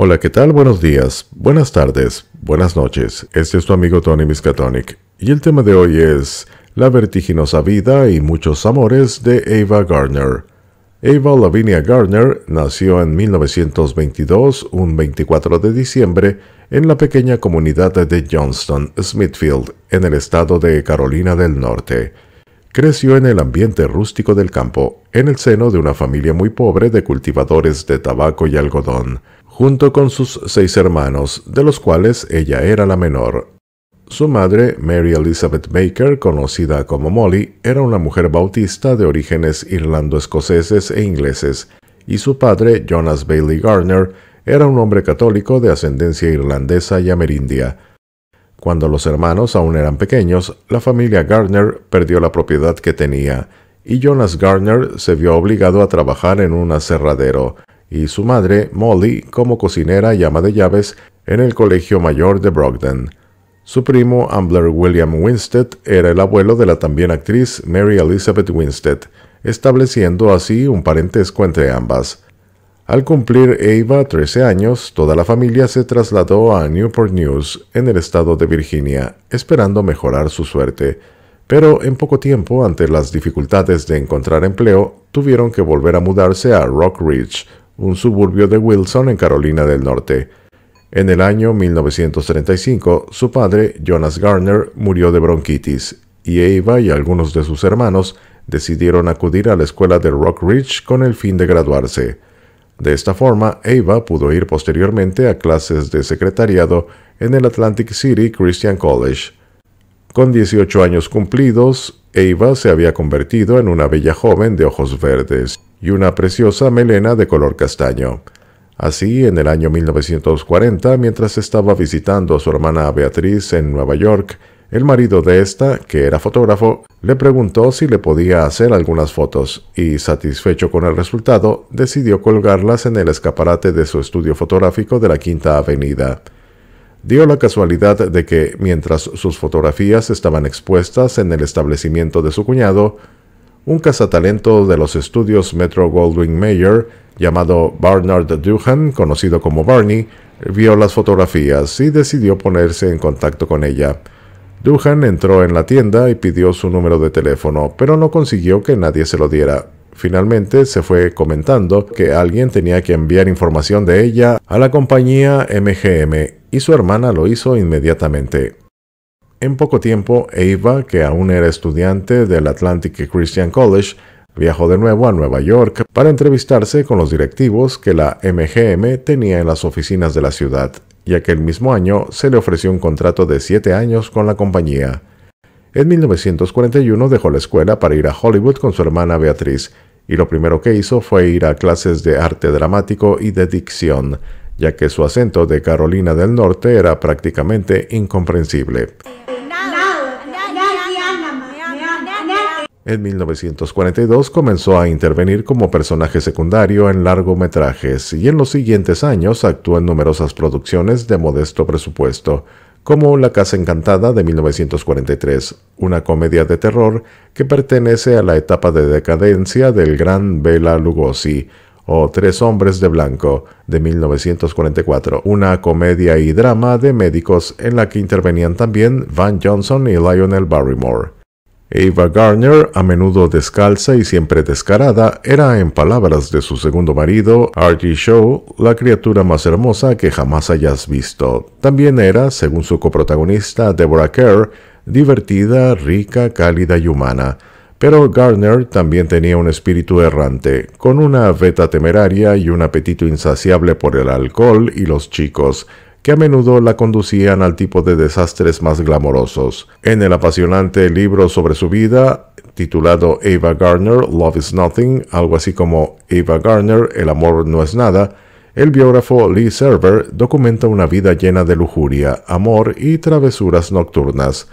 Hola, ¿qué tal? Buenos días, buenas tardes, buenas noches. Este es tu amigo Tony Miskatonic y el tema de hoy es La vertiginosa vida y muchos amores de Ava Gardner. Ava Lavinia Gardner nació en 1922, un 24 de diciembre, en la pequeña comunidad de Johnston, Smithfield, en el estado de Carolina del Norte. Creció en el ambiente rústico del campo, en el seno de una familia muy pobre de cultivadores de tabaco y algodón junto con sus seis hermanos, de los cuales ella era la menor. Su madre, Mary Elizabeth Baker, conocida como Molly, era una mujer bautista de orígenes irlando-escoceses e ingleses, y su padre, Jonas Bailey Garner, era un hombre católico de ascendencia irlandesa y amerindia. Cuando los hermanos aún eran pequeños, la familia Garner perdió la propiedad que tenía, y Jonas Garner se vio obligado a trabajar en un aserradero, y su madre, Molly, como cocinera y ama de llaves en el Colegio Mayor de Brogden. Su primo, Ambler William Winstead, era el abuelo de la también actriz Mary Elizabeth Winstead, estableciendo así un parentesco entre ambas. Al cumplir Ava 13 años, toda la familia se trasladó a Newport News, en el estado de Virginia, esperando mejorar su suerte. Pero en poco tiempo, ante las dificultades de encontrar empleo, tuvieron que volver a mudarse a Rock Ridge, un suburbio de Wilson en Carolina del Norte. En el año 1935, su padre, Jonas Garner, murió de bronquitis, y Eva y algunos de sus hermanos decidieron acudir a la escuela de Rock Ridge con el fin de graduarse. De esta forma, Eva pudo ir posteriormente a clases de secretariado en el Atlantic City Christian College. Con 18 años cumplidos, Eva se había convertido en una bella joven de ojos verdes y una preciosa melena de color castaño. Así, en el año 1940, mientras estaba visitando a su hermana Beatriz en Nueva York, el marido de esta, que era fotógrafo, le preguntó si le podía hacer algunas fotos y, satisfecho con el resultado, decidió colgarlas en el escaparate de su estudio fotográfico de la Quinta Avenida. Dio la casualidad de que, mientras sus fotografías estaban expuestas en el establecimiento de su cuñado, un cazatalento de los estudios Metro Goldwyn Mayer llamado Barnard Duhan, conocido como Barney, vio las fotografías y decidió ponerse en contacto con ella. Duhan entró en la tienda y pidió su número de teléfono, pero no consiguió que nadie se lo diera. Finalmente se fue comentando que alguien tenía que enviar información de ella a la compañía MGM y su hermana lo hizo inmediatamente. En poco tiempo, Ava, que aún era estudiante del Atlantic Christian College, viajó de nuevo a Nueva York para entrevistarse con los directivos que la MGM tenía en las oficinas de la ciudad, y aquel mismo año se le ofreció un contrato de siete años con la compañía. En 1941 dejó la escuela para ir a Hollywood con su hermana Beatriz, y lo primero que hizo fue ir a clases de arte dramático y de dicción, ya que su acento de Carolina del Norte era prácticamente incomprensible. En 1942 comenzó a intervenir como personaje secundario en largometrajes y en los siguientes años actuó en numerosas producciones de modesto presupuesto, como La Casa Encantada de 1943, una comedia de terror que pertenece a la etapa de decadencia del gran Bela Lugosi, o Tres hombres de blanco de 1944, una comedia y drama de médicos en la que intervenían también Van Johnson y Lionel Barrymore. Ava Garner, a menudo descalza y siempre descarada, era, en palabras de su segundo marido, Archie Shaw, la criatura más hermosa que jamás hayas visto. También era, según su coprotagonista Deborah Kerr, divertida, rica, cálida y humana. Pero Gardner también tenía un espíritu errante, con una veta temeraria y un apetito insaciable por el alcohol y los chicos, que a menudo la conducían al tipo de desastres más glamorosos. En el apasionante libro sobre su vida, titulado Ava Gardner, Love is Nothing, algo así como Ava Gardner, El amor no es nada, el biógrafo Lee Server documenta una vida llena de lujuria, amor y travesuras nocturnas.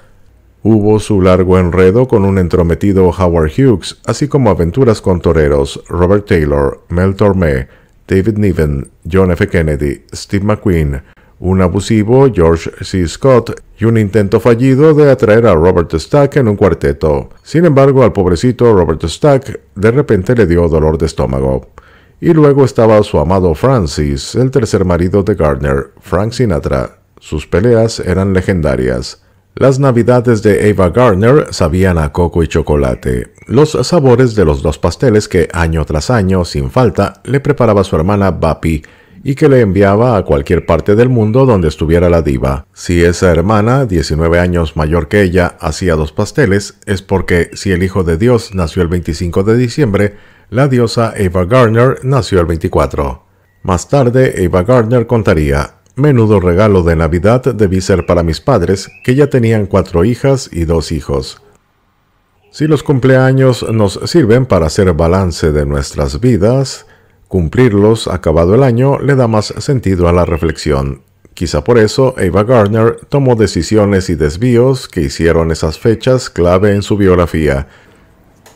Hubo su largo enredo con un entrometido Howard Hughes, así como aventuras con toreros Robert Taylor, Mel Tormé, David Niven, John F. Kennedy, Steve McQueen, un abusivo George C. Scott y un intento fallido de atraer a Robert Stack en un cuarteto. Sin embargo, al pobrecito Robert Stack de repente le dio dolor de estómago. Y luego estaba su amado Francis, el tercer marido de Gardner, Frank Sinatra. Sus peleas eran legendarias. Las navidades de Eva Gardner sabían a coco y chocolate, los sabores de los dos pasteles que año tras año, sin falta, le preparaba su hermana Bapi y que le enviaba a cualquier parte del mundo donde estuviera la diva. Si esa hermana, 19 años mayor que ella, hacía dos pasteles, es porque si el Hijo de Dios nació el 25 de diciembre, la diosa Eva Gardner nació el 24. Más tarde, Eva Gardner contaría, Menudo regalo de Navidad debí ser para mis padres, que ya tenían cuatro hijas y dos hijos. Si los cumpleaños nos sirven para hacer balance de nuestras vidas, cumplirlos acabado el año le da más sentido a la reflexión. Quizá por eso Eva Gardner tomó decisiones y desvíos que hicieron esas fechas clave en su biografía.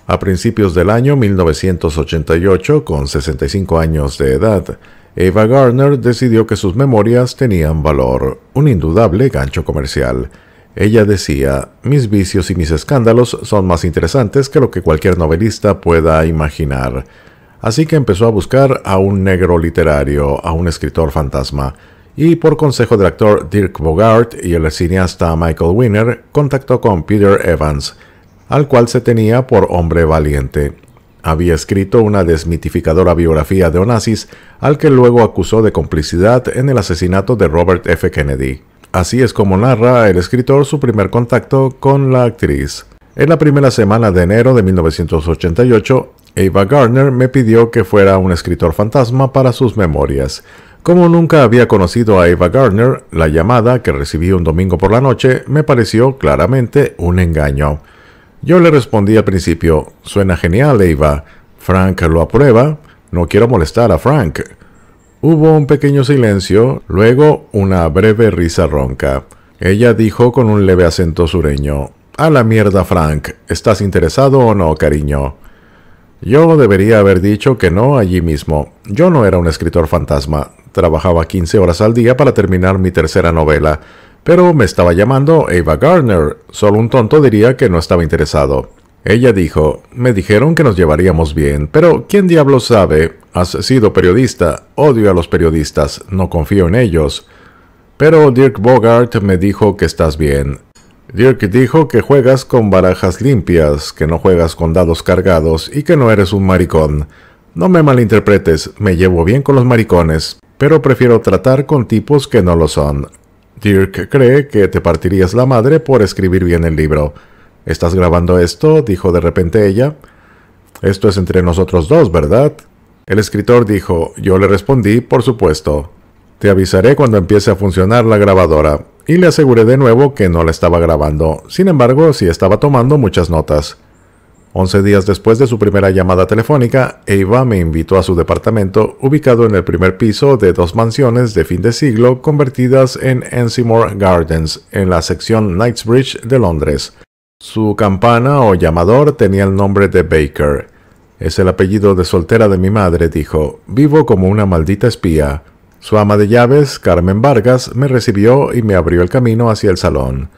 A principios del año 1988, con 65 años de edad, Eva Gardner decidió que sus memorias tenían valor, un indudable gancho comercial. Ella decía, mis vicios y mis escándalos son más interesantes que lo que cualquier novelista pueda imaginar. Así que empezó a buscar a un negro literario, a un escritor fantasma, y por consejo del actor Dirk Bogart y el cineasta Michael Winner, contactó con Peter Evans, al cual se tenía por hombre valiente había escrito una desmitificadora biografía de Onassis, al que luego acusó de complicidad en el asesinato de Robert F. Kennedy. Así es como narra el escritor su primer contacto con la actriz. En la primera semana de enero de 1988, Ava Gardner me pidió que fuera un escritor fantasma para sus memorias. Como nunca había conocido a Ava Gardner, la llamada que recibí un domingo por la noche me pareció claramente un engaño. Yo le respondí al principio, suena genial, Eva. Frank lo aprueba. No quiero molestar a Frank. Hubo un pequeño silencio, luego una breve risa ronca. Ella dijo con un leve acento sureño, A la mierda, Frank. ¿Estás interesado o no, cariño? Yo debería haber dicho que no allí mismo. Yo no era un escritor fantasma. Trabajaba 15 horas al día para terminar mi tercera novela. Pero me estaba llamando Eva Gardner. Solo un tonto diría que no estaba interesado. Ella dijo, me dijeron que nos llevaríamos bien, pero ¿quién diablos sabe? Has sido periodista, odio a los periodistas, no confío en ellos. Pero Dirk Bogart me dijo que estás bien. Dirk dijo que juegas con barajas limpias, que no juegas con dados cargados y que no eres un maricón. No me malinterpretes, me llevo bien con los maricones, pero prefiero tratar con tipos que no lo son. Dirk cree que te partirías la madre por escribir bien el libro. ¿Estás grabando esto? dijo de repente ella. Esto es entre nosotros dos, ¿verdad? El escritor dijo, yo le respondí, por supuesto. Te avisaré cuando empiece a funcionar la grabadora, y le aseguré de nuevo que no la estaba grabando, sin embargo, sí estaba tomando muchas notas. Once días después de su primera llamada telefónica, Eva me invitó a su departamento ubicado en el primer piso de dos mansiones de fin de siglo convertidas en Ensimore Gardens, en la sección Knightsbridge de Londres. Su campana o llamador tenía el nombre de Baker. Es el apellido de soltera de mi madre, dijo. Vivo como una maldita espía. Su ama de llaves, Carmen Vargas, me recibió y me abrió el camino hacia el salón.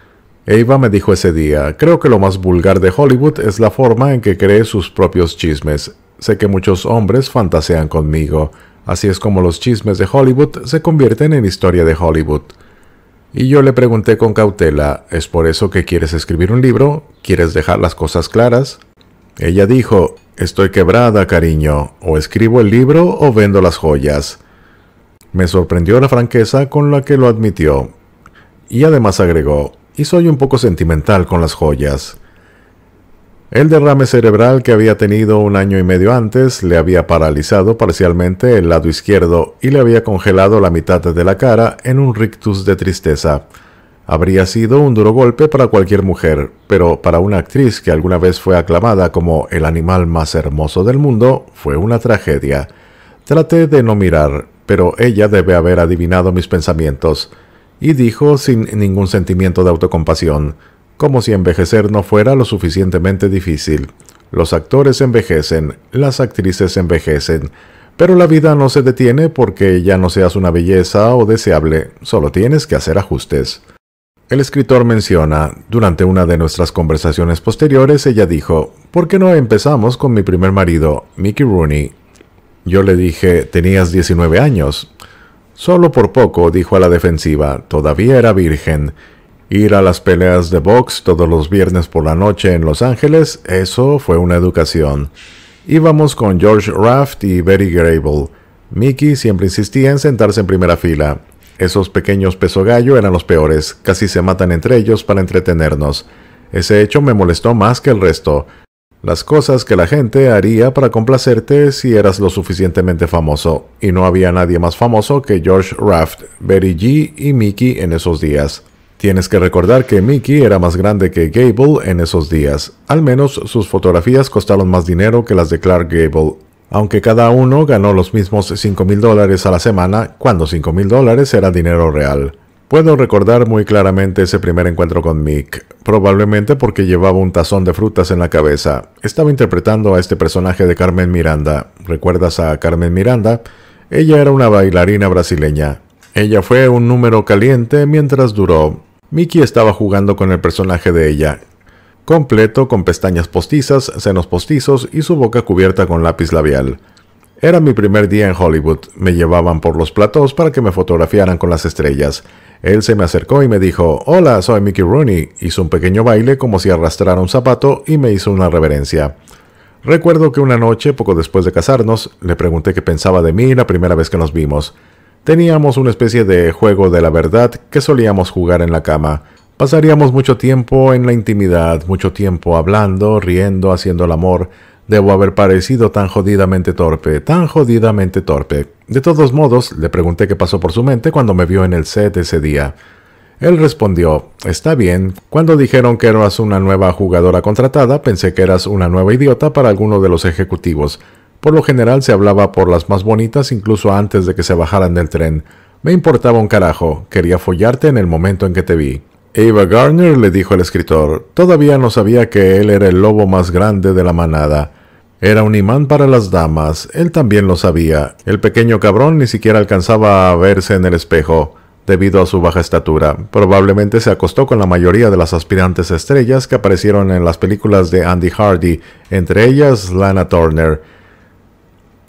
Eva me dijo ese día, creo que lo más vulgar de Hollywood es la forma en que cree sus propios chismes. Sé que muchos hombres fantasean conmigo, así es como los chismes de Hollywood se convierten en historia de Hollywood. Y yo le pregunté con cautela, ¿es por eso que quieres escribir un libro? ¿Quieres dejar las cosas claras? Ella dijo, estoy quebrada, cariño, o escribo el libro o vendo las joyas. Me sorprendió la franqueza con la que lo admitió. Y además agregó, y soy un poco sentimental con las joyas. El derrame cerebral que había tenido un año y medio antes le había paralizado parcialmente el lado izquierdo y le había congelado la mitad de la cara en un rictus de tristeza. Habría sido un duro golpe para cualquier mujer, pero para una actriz que alguna vez fue aclamada como el animal más hermoso del mundo, fue una tragedia. Traté de no mirar, pero ella debe haber adivinado mis pensamientos y dijo sin ningún sentimiento de autocompasión, como si envejecer no fuera lo suficientemente difícil. Los actores envejecen, las actrices envejecen, pero la vida no se detiene porque ya no seas una belleza o deseable, solo tienes que hacer ajustes. El escritor menciona, durante una de nuestras conversaciones posteriores, ella dijo, ¿por qué no empezamos con mi primer marido, Mickey Rooney? Yo le dije, tenías 19 años. Solo por poco, dijo a la defensiva, todavía era virgen. Ir a las peleas de box todos los viernes por la noche en Los Ángeles, eso fue una educación. Íbamos con George Raft y Betty Grable. Mickey siempre insistía en sentarse en primera fila. Esos pequeños peso gallo eran los peores, casi se matan entre ellos para entretenernos. Ese hecho me molestó más que el resto las cosas que la gente haría para complacerte si eras lo suficientemente famoso, y no había nadie más famoso que George Raft, Betty G y Mickey en esos días. Tienes que recordar que Mickey era más grande que Gable en esos días, al menos sus fotografías costaron más dinero que las de Clark Gable, aunque cada uno ganó los mismos $5,000 mil dólares a la semana, cuando $5,000 mil dólares era dinero real. Puedo recordar muy claramente ese primer encuentro con Mick, probablemente porque llevaba un tazón de frutas en la cabeza. Estaba interpretando a este personaje de Carmen Miranda. ¿Recuerdas a Carmen Miranda? Ella era una bailarina brasileña. Ella fue un número caliente mientras duró. Mickey estaba jugando con el personaje de ella, completo con pestañas postizas, senos postizos y su boca cubierta con lápiz labial. Era mi primer día en Hollywood. Me llevaban por los platós para que me fotografiaran con las estrellas. Él se me acercó y me dijo, hola, soy Mickey Rooney. Hizo un pequeño baile como si arrastrara un zapato y me hizo una reverencia. Recuerdo que una noche, poco después de casarnos, le pregunté qué pensaba de mí la primera vez que nos vimos. Teníamos una especie de juego de la verdad que solíamos jugar en la cama. Pasaríamos mucho tiempo en la intimidad, mucho tiempo hablando, riendo, haciendo el amor, Debo haber parecido tan jodidamente torpe, tan jodidamente torpe. De todos modos, le pregunté qué pasó por su mente cuando me vio en el set ese día. Él respondió, está bien, cuando dijeron que eras una nueva jugadora contratada, pensé que eras una nueva idiota para alguno de los ejecutivos. Por lo general se hablaba por las más bonitas incluso antes de que se bajaran del tren. Me importaba un carajo, quería follarte en el momento en que te vi. Eva Garner le dijo al escritor, todavía no sabía que él era el lobo más grande de la manada. Era un imán para las damas, él también lo sabía. El pequeño cabrón ni siquiera alcanzaba a verse en el espejo debido a su baja estatura. Probablemente se acostó con la mayoría de las aspirantes estrellas que aparecieron en las películas de Andy Hardy, entre ellas Lana Turner.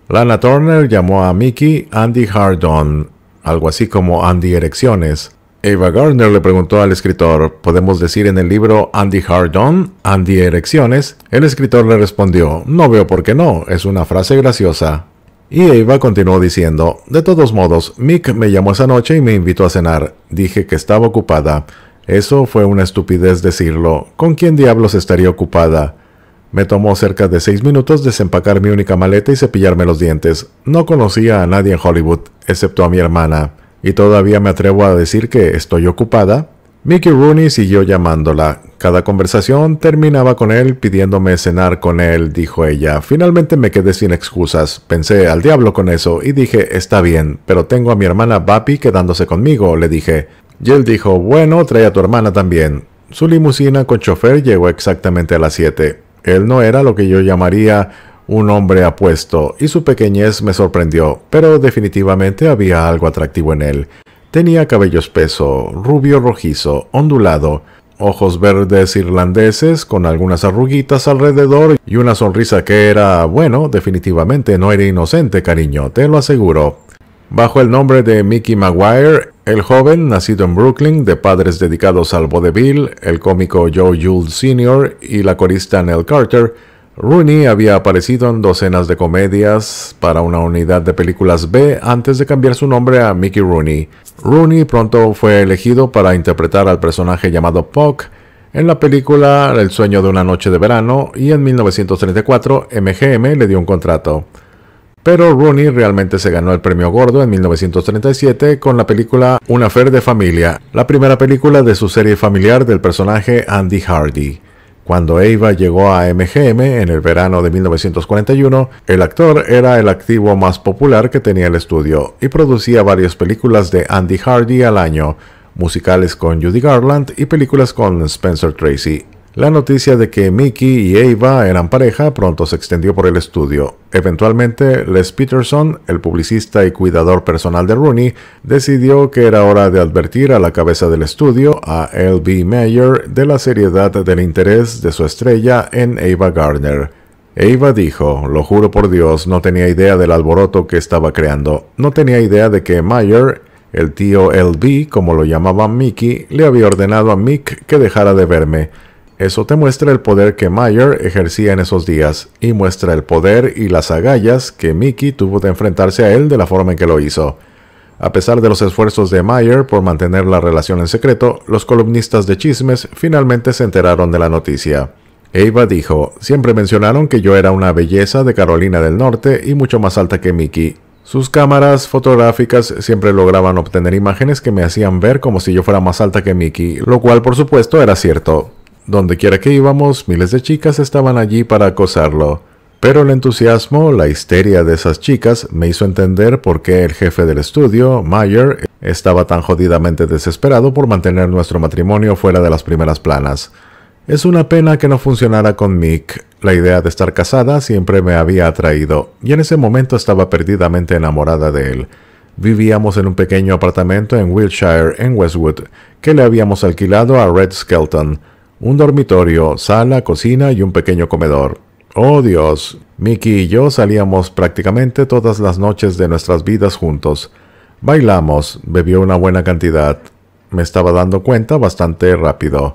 Lana Turner llamó a Mickey Andy Hardon, algo así como Andy Erecciones. Eva Gardner le preguntó al escritor, ¿podemos decir en el libro Andy Hardon, Andy Erecciones? El escritor le respondió, no veo por qué no, es una frase graciosa. Y Eva continuó diciendo, de todos modos, Mick me llamó esa noche y me invitó a cenar. Dije que estaba ocupada. Eso fue una estupidez decirlo. ¿Con quién diablos estaría ocupada? Me tomó cerca de seis minutos desempacar mi única maleta y cepillarme los dientes. No conocía a nadie en Hollywood, excepto a mi hermana y todavía me atrevo a decir que estoy ocupada, Mickey Rooney siguió llamándola. Cada conversación terminaba con él pidiéndome cenar con él, dijo ella. Finalmente me quedé sin excusas. Pensé al diablo con eso y dije, está bien, pero tengo a mi hermana Papi quedándose conmigo, le dije. Y él dijo, bueno, trae a tu hermana también. Su limusina con chofer llegó exactamente a las 7. Él no era lo que yo llamaría un hombre apuesto, y su pequeñez me sorprendió, pero definitivamente había algo atractivo en él. Tenía cabello espeso, rubio rojizo, ondulado, ojos verdes irlandeses con algunas arruguitas alrededor y una sonrisa que era, bueno, definitivamente no era inocente, cariño, te lo aseguro. Bajo el nombre de Mickey Maguire, el joven, nacido en Brooklyn, de padres dedicados al vodevil, el cómico Joe Jules Sr. y la corista Nell Carter, Rooney había aparecido en docenas de comedias para una unidad de películas B antes de cambiar su nombre a Mickey Rooney. Rooney pronto fue elegido para interpretar al personaje llamado Puck en la película El sueño de una noche de verano y en 1934 MGM le dio un contrato. Pero Rooney realmente se ganó el premio Gordo en 1937 con la película Una Fer de Familia, la primera película de su serie familiar del personaje Andy Hardy. Cuando Ava llegó a MGM en el verano de 1941, el actor era el activo más popular que tenía el estudio y producía varias películas de Andy Hardy al año, musicales con Judy Garland y películas con Spencer Tracy. La noticia de que Mickey y Ava eran pareja pronto se extendió por el estudio. Eventualmente, Les Peterson, el publicista y cuidador personal de Rooney, decidió que era hora de advertir a la cabeza del estudio, a L.B. Mayer, de la seriedad del interés de su estrella en Ava Gardner. Ava dijo, lo juro por Dios, no tenía idea del alboroto que estaba creando. No tenía idea de que Mayer el tío LB, como lo llamaba Mickey, le había ordenado a Mick que dejara de verme. Eso te muestra el poder que Mayer ejercía en esos días y muestra el poder y las agallas que Mickey tuvo de enfrentarse a él de la forma en que lo hizo. A pesar de los esfuerzos de Mayer por mantener la relación en secreto, los columnistas de chismes finalmente se enteraron de la noticia. Eva dijo, siempre mencionaron que yo era una belleza de Carolina del Norte y mucho más alta que Mickey. Sus cámaras fotográficas siempre lograban obtener imágenes que me hacían ver como si yo fuera más alta que Mickey, lo cual por supuesto era cierto. Donde quiera que íbamos, miles de chicas estaban allí para acosarlo. Pero el entusiasmo, la histeria de esas chicas me hizo entender por qué el jefe del estudio, Mayer, estaba tan jodidamente desesperado por mantener nuestro matrimonio fuera de las primeras planas. Es una pena que no funcionara con Mick. La idea de estar casada siempre me había atraído, y en ese momento estaba perdidamente enamorada de él. Vivíamos en un pequeño apartamento en Wiltshire, en Westwood, que le habíamos alquilado a Red Skelton. Un dormitorio, sala, cocina y un pequeño comedor. Oh Dios, Mickey y yo salíamos prácticamente todas las noches de nuestras vidas juntos. Bailamos, bebió una buena cantidad. Me estaba dando cuenta bastante rápido.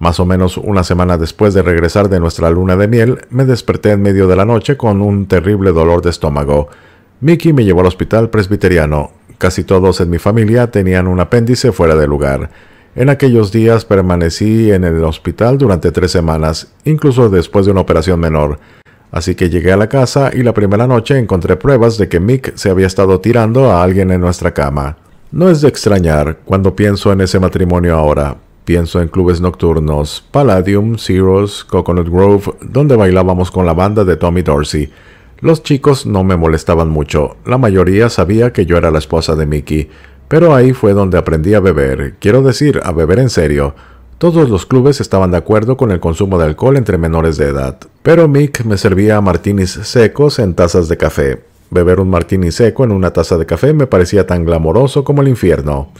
Más o menos una semana después de regresar de nuestra luna de miel, me desperté en medio de la noche con un terrible dolor de estómago. Mickey me llevó al hospital presbiteriano. Casi todos en mi familia tenían un apéndice fuera de lugar. En aquellos días permanecí en el hospital durante tres semanas, incluso después de una operación menor. Así que llegué a la casa y la primera noche encontré pruebas de que Mick se había estado tirando a alguien en nuestra cama. No es de extrañar cuando pienso en ese matrimonio ahora. Pienso en clubes nocturnos, Palladium, Zeros, Coconut Grove, donde bailábamos con la banda de Tommy Dorsey. Los chicos no me molestaban mucho, la mayoría sabía que yo era la esposa de Mickey. Pero ahí fue donde aprendí a beber, quiero decir, a beber en serio. Todos los clubes estaban de acuerdo con el consumo de alcohol entre menores de edad, pero Mick me servía martinis secos en tazas de café. Beber un martini seco en una taza de café me parecía tan glamoroso como el infierno.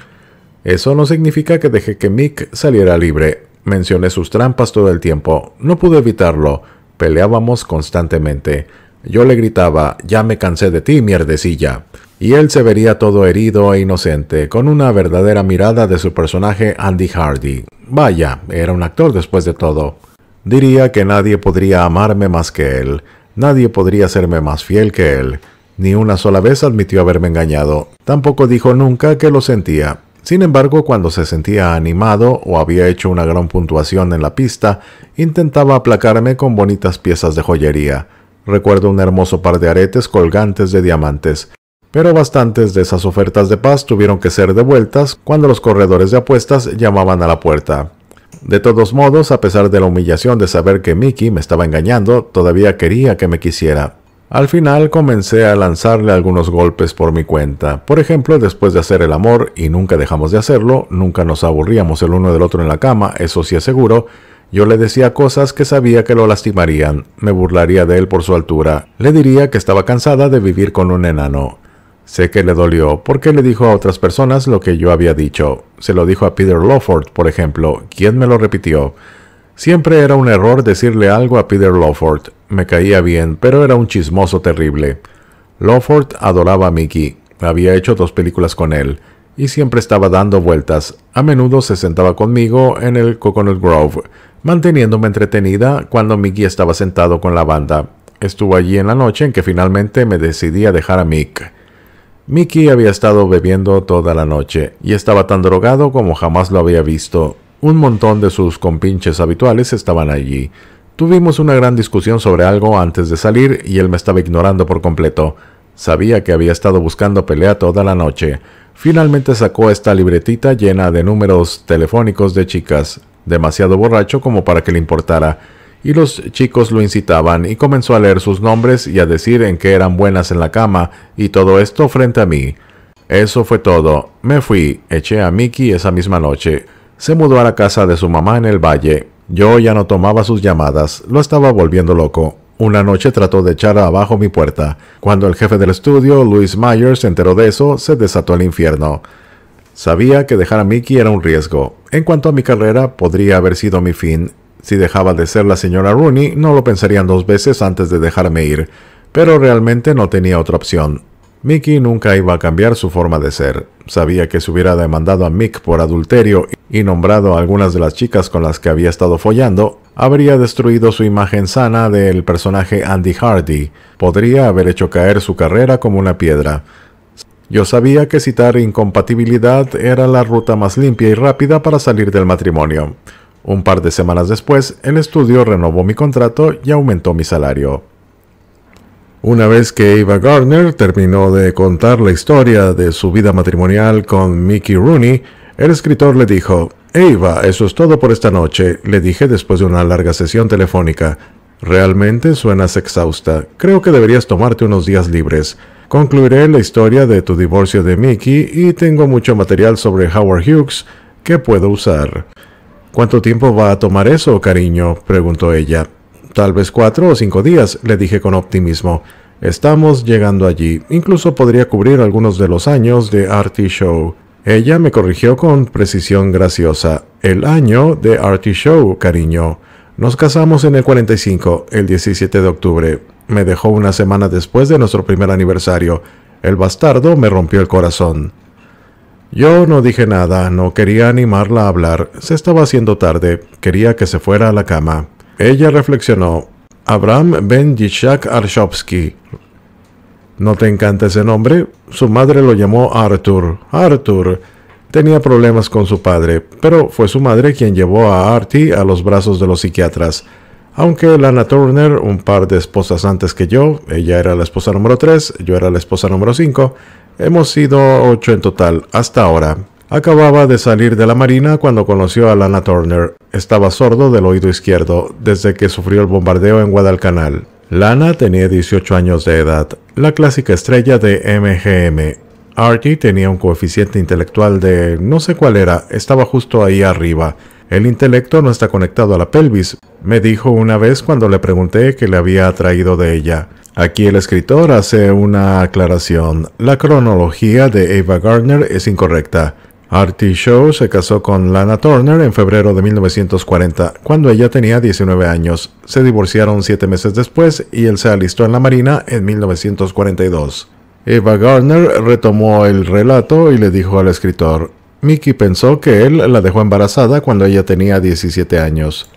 Eso no significa que dejé que Mick saliera libre. Mencioné sus trampas todo el tiempo. No pude evitarlo. Peleábamos constantemente. Yo le gritaba, ya me cansé de ti, mierdecilla y él se vería todo herido e inocente, con una verdadera mirada de su personaje Andy Hardy. Vaya, era un actor después de todo. Diría que nadie podría amarme más que él, nadie podría serme más fiel que él. Ni una sola vez admitió haberme engañado, tampoco dijo nunca que lo sentía. Sin embargo, cuando se sentía animado o había hecho una gran puntuación en la pista, intentaba aplacarme con bonitas piezas de joyería. Recuerdo un hermoso par de aretes colgantes de diamantes, pero bastantes de esas ofertas de paz tuvieron que ser devueltas cuando los corredores de apuestas llamaban a la puerta. De todos modos, a pesar de la humillación de saber que Mickey me estaba engañando, todavía quería que me quisiera. Al final comencé a lanzarle algunos golpes por mi cuenta. Por ejemplo, después de hacer el amor, y nunca dejamos de hacerlo, nunca nos aburríamos el uno del otro en la cama, eso sí es seguro, yo le decía cosas que sabía que lo lastimarían, me burlaría de él por su altura, le diría que estaba cansada de vivir con un enano. Sé que le dolió porque le dijo a otras personas lo que yo había dicho. Se lo dijo a Peter Lawford, por ejemplo, quien me lo repitió. Siempre era un error decirle algo a Peter Lawford. Me caía bien, pero era un chismoso terrible. Lawford adoraba a Mickey. Había hecho dos películas con él. Y siempre estaba dando vueltas. A menudo se sentaba conmigo en el Coconut Grove, manteniéndome entretenida cuando Mickey estaba sentado con la banda. Estuvo allí en la noche en que finalmente me decidí a dejar a Mick. Mickey había estado bebiendo toda la noche y estaba tan drogado como jamás lo había visto. Un montón de sus compinches habituales estaban allí. Tuvimos una gran discusión sobre algo antes de salir y él me estaba ignorando por completo. Sabía que había estado buscando pelea toda la noche. Finalmente sacó esta libretita llena de números telefónicos de chicas, demasiado borracho como para que le importara y los chicos lo incitaban y comenzó a leer sus nombres y a decir en qué eran buenas en la cama y todo esto frente a mí. Eso fue todo. Me fui, eché a Mickey esa misma noche. Se mudó a la casa de su mamá en el valle. Yo ya no tomaba sus llamadas, lo estaba volviendo loco. Una noche trató de echar abajo mi puerta. Cuando el jefe del estudio, Luis Myers, se enteró de eso, se desató el infierno. Sabía que dejar a Mickey era un riesgo. En cuanto a mi carrera, podría haber sido mi fin, si dejaba de ser la señora Rooney, no lo pensarían dos veces antes de dejarme ir, pero realmente no tenía otra opción. Mickey nunca iba a cambiar su forma de ser. Sabía que se hubiera demandado a Mick por adulterio y nombrado a algunas de las chicas con las que había estado follando, habría destruido su imagen sana del personaje Andy Hardy. Podría haber hecho caer su carrera como una piedra. Yo sabía que citar incompatibilidad era la ruta más limpia y rápida para salir del matrimonio. Un par de semanas después, el estudio renovó mi contrato y aumentó mi salario. Una vez que Eva Gardner terminó de contar la historia de su vida matrimonial con Mickey Rooney, el escritor le dijo, Eva, eso es todo por esta noche, le dije después de una larga sesión telefónica. Realmente suenas exhausta. Creo que deberías tomarte unos días libres. Concluiré la historia de tu divorcio de Mickey y tengo mucho material sobre Howard Hughes que puedo usar. ¿Cuánto tiempo va a tomar eso, cariño? preguntó ella. Tal vez cuatro o cinco días, le dije con optimismo. Estamos llegando allí. Incluso podría cubrir algunos de los años de Artie Show. Ella me corrigió con precisión graciosa. El año de Artie Show, cariño. Nos casamos en el 45, el 17 de octubre. Me dejó una semana después de nuestro primer aniversario. El bastardo me rompió el corazón. Yo no dije nada, no quería animarla a hablar, se estaba haciendo tarde, quería que se fuera a la cama. Ella reflexionó, Abraham Ben Yishak ¿No te encanta ese nombre? Su madre lo llamó Arthur. Arthur. Tenía problemas con su padre, pero fue su madre quien llevó a Artie a los brazos de los psiquiatras. Aunque Lana Turner, un par de esposas antes que yo, ella era la esposa número 3, yo era la esposa número 5, Hemos sido ocho en total hasta ahora. Acababa de salir de la marina cuando conoció a Lana Turner. Estaba sordo del oído izquierdo desde que sufrió el bombardeo en Guadalcanal. Lana tenía 18 años de edad, la clásica estrella de MGM. Artie tenía un coeficiente intelectual de no sé cuál era, estaba justo ahí arriba. El intelecto no está conectado a la pelvis, me dijo una vez cuando le pregunté qué le había atraído de ella. Aquí el escritor hace una aclaración. La cronología de Eva Gardner es incorrecta. Artie Shaw se casó con Lana Turner en febrero de 1940, cuando ella tenía 19 años. Se divorciaron siete meses después y él se alistó en la Marina en 1942. Eva Gardner retomó el relato y le dijo al escritor, Mickey pensó que él la dejó embarazada cuando ella tenía 17 años.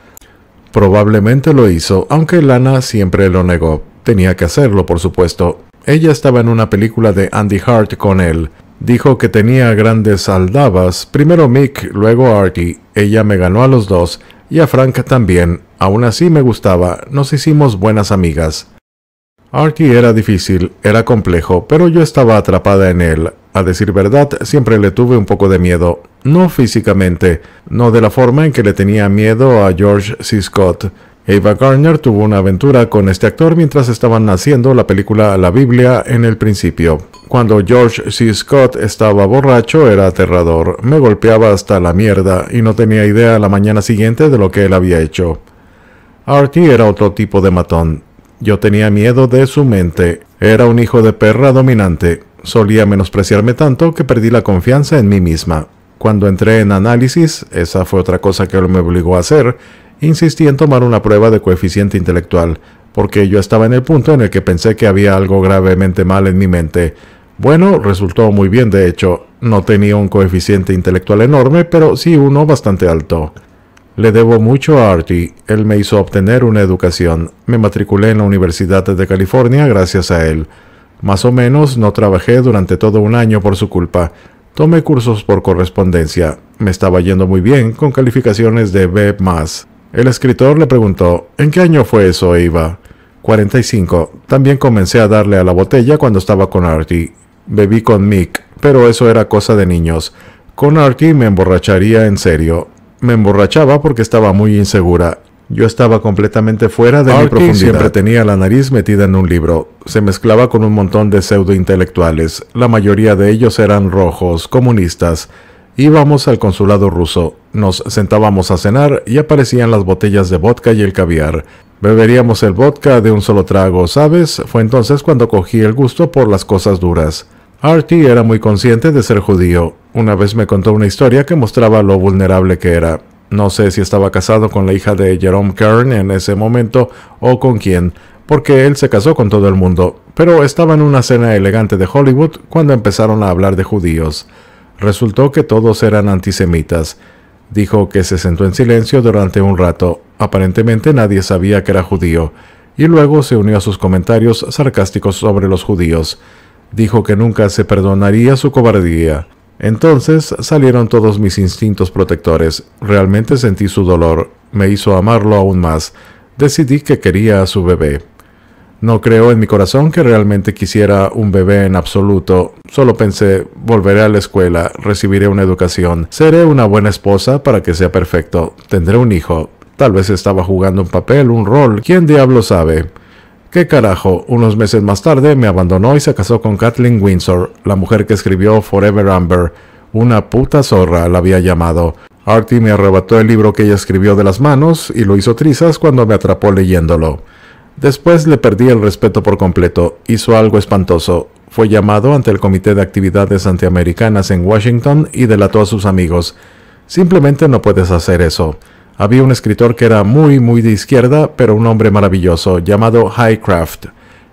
Probablemente lo hizo, aunque Lana siempre lo negó. Tenía que hacerlo, por supuesto. Ella estaba en una película de Andy Hart con él. Dijo que tenía grandes aldabas, primero Mick, luego Artie. Ella me ganó a los dos y a Frank también. Aún así me gustaba, nos hicimos buenas amigas. Artie era difícil, era complejo, pero yo estaba atrapada en él. A decir verdad, siempre le tuve un poco de miedo. No físicamente, no de la forma en que le tenía miedo a George C. Scott. Ava Gardner tuvo una aventura con este actor mientras estaban haciendo la película La Biblia en el principio. Cuando George C. Scott estaba borracho era aterrador, me golpeaba hasta la mierda y no tenía idea la mañana siguiente de lo que él había hecho. Artie era otro tipo de matón. Yo tenía miedo de su mente. Era un hijo de perra dominante. Solía menospreciarme tanto que perdí la confianza en mí misma. Cuando entré en análisis, esa fue otra cosa que me obligó a hacer, insistí en tomar una prueba de coeficiente intelectual, porque yo estaba en el punto en el que pensé que había algo gravemente mal en mi mente. Bueno, resultó muy bien de hecho, no tenía un coeficiente intelectual enorme, pero sí uno bastante alto. Le debo mucho a Artie, él me hizo obtener una educación, me matriculé en la Universidad de California gracias a él. Más o menos no trabajé durante todo un año por su culpa. Tomé cursos por correspondencia. Me estaba yendo muy bien, con calificaciones de B el escritor le preguntó, ¿en qué año fue eso, Eva? 45. También comencé a darle a la botella cuando estaba con Artie. Bebí con Mick, pero eso era cosa de niños. Con Artie me emborracharía en serio. Me emborrachaba porque estaba muy insegura. Yo estaba completamente fuera de mi profundidad. Siempre tenía la nariz metida en un libro. Se mezclaba con un montón de pseudo intelectuales. La mayoría de ellos eran rojos, comunistas. Íbamos al consulado ruso, nos sentábamos a cenar y aparecían las botellas de vodka y el caviar. Beberíamos el vodka de un solo trago, ¿sabes? Fue entonces cuando cogí el gusto por las cosas duras. Artie era muy consciente de ser judío. Una vez me contó una historia que mostraba lo vulnerable que era. No sé si estaba casado con la hija de Jerome Kern en ese momento o con quién, porque él se casó con todo el mundo, pero estaba en una cena elegante de Hollywood cuando empezaron a hablar de judíos. Resultó que todos eran antisemitas. Dijo que se sentó en silencio durante un rato. Aparentemente nadie sabía que era judío. Y luego se unió a sus comentarios sarcásticos sobre los judíos. Dijo que nunca se perdonaría su cobardía. Entonces salieron todos mis instintos protectores. Realmente sentí su dolor. Me hizo amarlo aún más. Decidí que quería a su bebé. No creo en mi corazón que realmente quisiera un bebé en absoluto. Solo pensé, volveré a la escuela, recibiré una educación, seré una buena esposa para que sea perfecto, tendré un hijo. Tal vez estaba jugando un papel, un rol, ¿quién diablo sabe? ¿Qué carajo? Unos meses más tarde me abandonó y se casó con Kathleen Windsor, la mujer que escribió Forever Amber. Una puta zorra la había llamado. Artie me arrebató el libro que ella escribió de las manos y lo hizo trizas cuando me atrapó leyéndolo. Después le perdí el respeto por completo, hizo algo espantoso, fue llamado ante el Comité de Actividades Antiamericanas en Washington y delató a sus amigos. Simplemente no puedes hacer eso. Había un escritor que era muy, muy de izquierda, pero un hombre maravilloso, llamado Highcraft.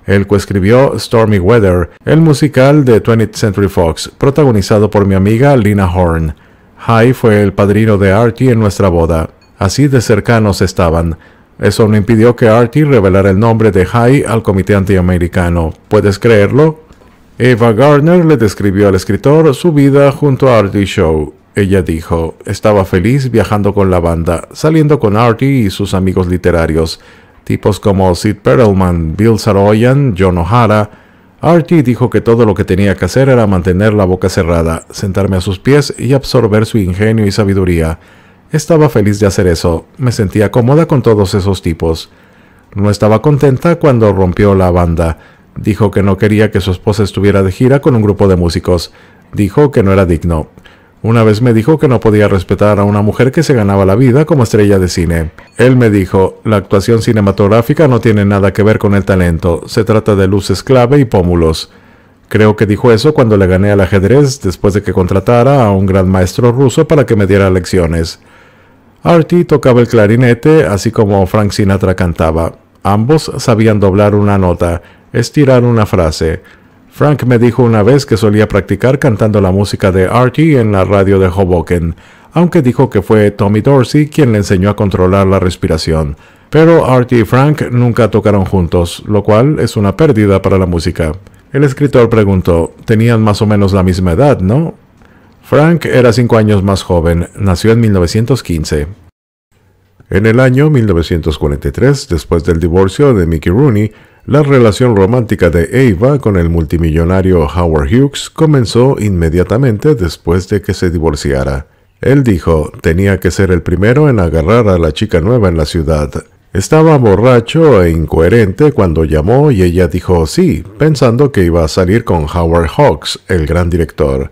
Él coescribió Stormy Weather, el musical de 20 Century Fox, protagonizado por mi amiga Lina Horn. High fue el padrino de Archie en nuestra boda. Así de cercanos estaban. Eso no impidió que Artie revelara el nombre de High al comité antiamericano. ¿Puedes creerlo? Eva Gardner le describió al escritor su vida junto a Artie Show. Ella dijo, estaba feliz viajando con la banda, saliendo con Artie y sus amigos literarios, tipos como Sid Perelman, Bill Saroyan, John O'Hara. Artie dijo que todo lo que tenía que hacer era mantener la boca cerrada, sentarme a sus pies y absorber su ingenio y sabiduría. Estaba feliz de hacer eso, me sentía cómoda con todos esos tipos. No estaba contenta cuando rompió la banda. Dijo que no quería que su esposa estuviera de gira con un grupo de músicos. Dijo que no era digno. Una vez me dijo que no podía respetar a una mujer que se ganaba la vida como estrella de cine. Él me dijo, la actuación cinematográfica no tiene nada que ver con el talento, se trata de luces clave y pómulos. Creo que dijo eso cuando le gané al ajedrez después de que contratara a un gran maestro ruso para que me diera lecciones. Artie tocaba el clarinete, así como Frank Sinatra cantaba. Ambos sabían doblar una nota, estirar una frase. Frank me dijo una vez que solía practicar cantando la música de Artie en la radio de Hoboken, aunque dijo que fue Tommy Dorsey quien le enseñó a controlar la respiración. Pero Artie y Frank nunca tocaron juntos, lo cual es una pérdida para la música. El escritor preguntó, tenían más o menos la misma edad, ¿no? Frank era cinco años más joven, nació en 1915. En el año 1943, después del divorcio de Mickey Rooney, la relación romántica de Ava con el multimillonario Howard Hughes comenzó inmediatamente después de que se divorciara. Él dijo, tenía que ser el primero en agarrar a la chica nueva en la ciudad. Estaba borracho e incoherente cuando llamó y ella dijo sí, pensando que iba a salir con Howard Hawks, el gran director.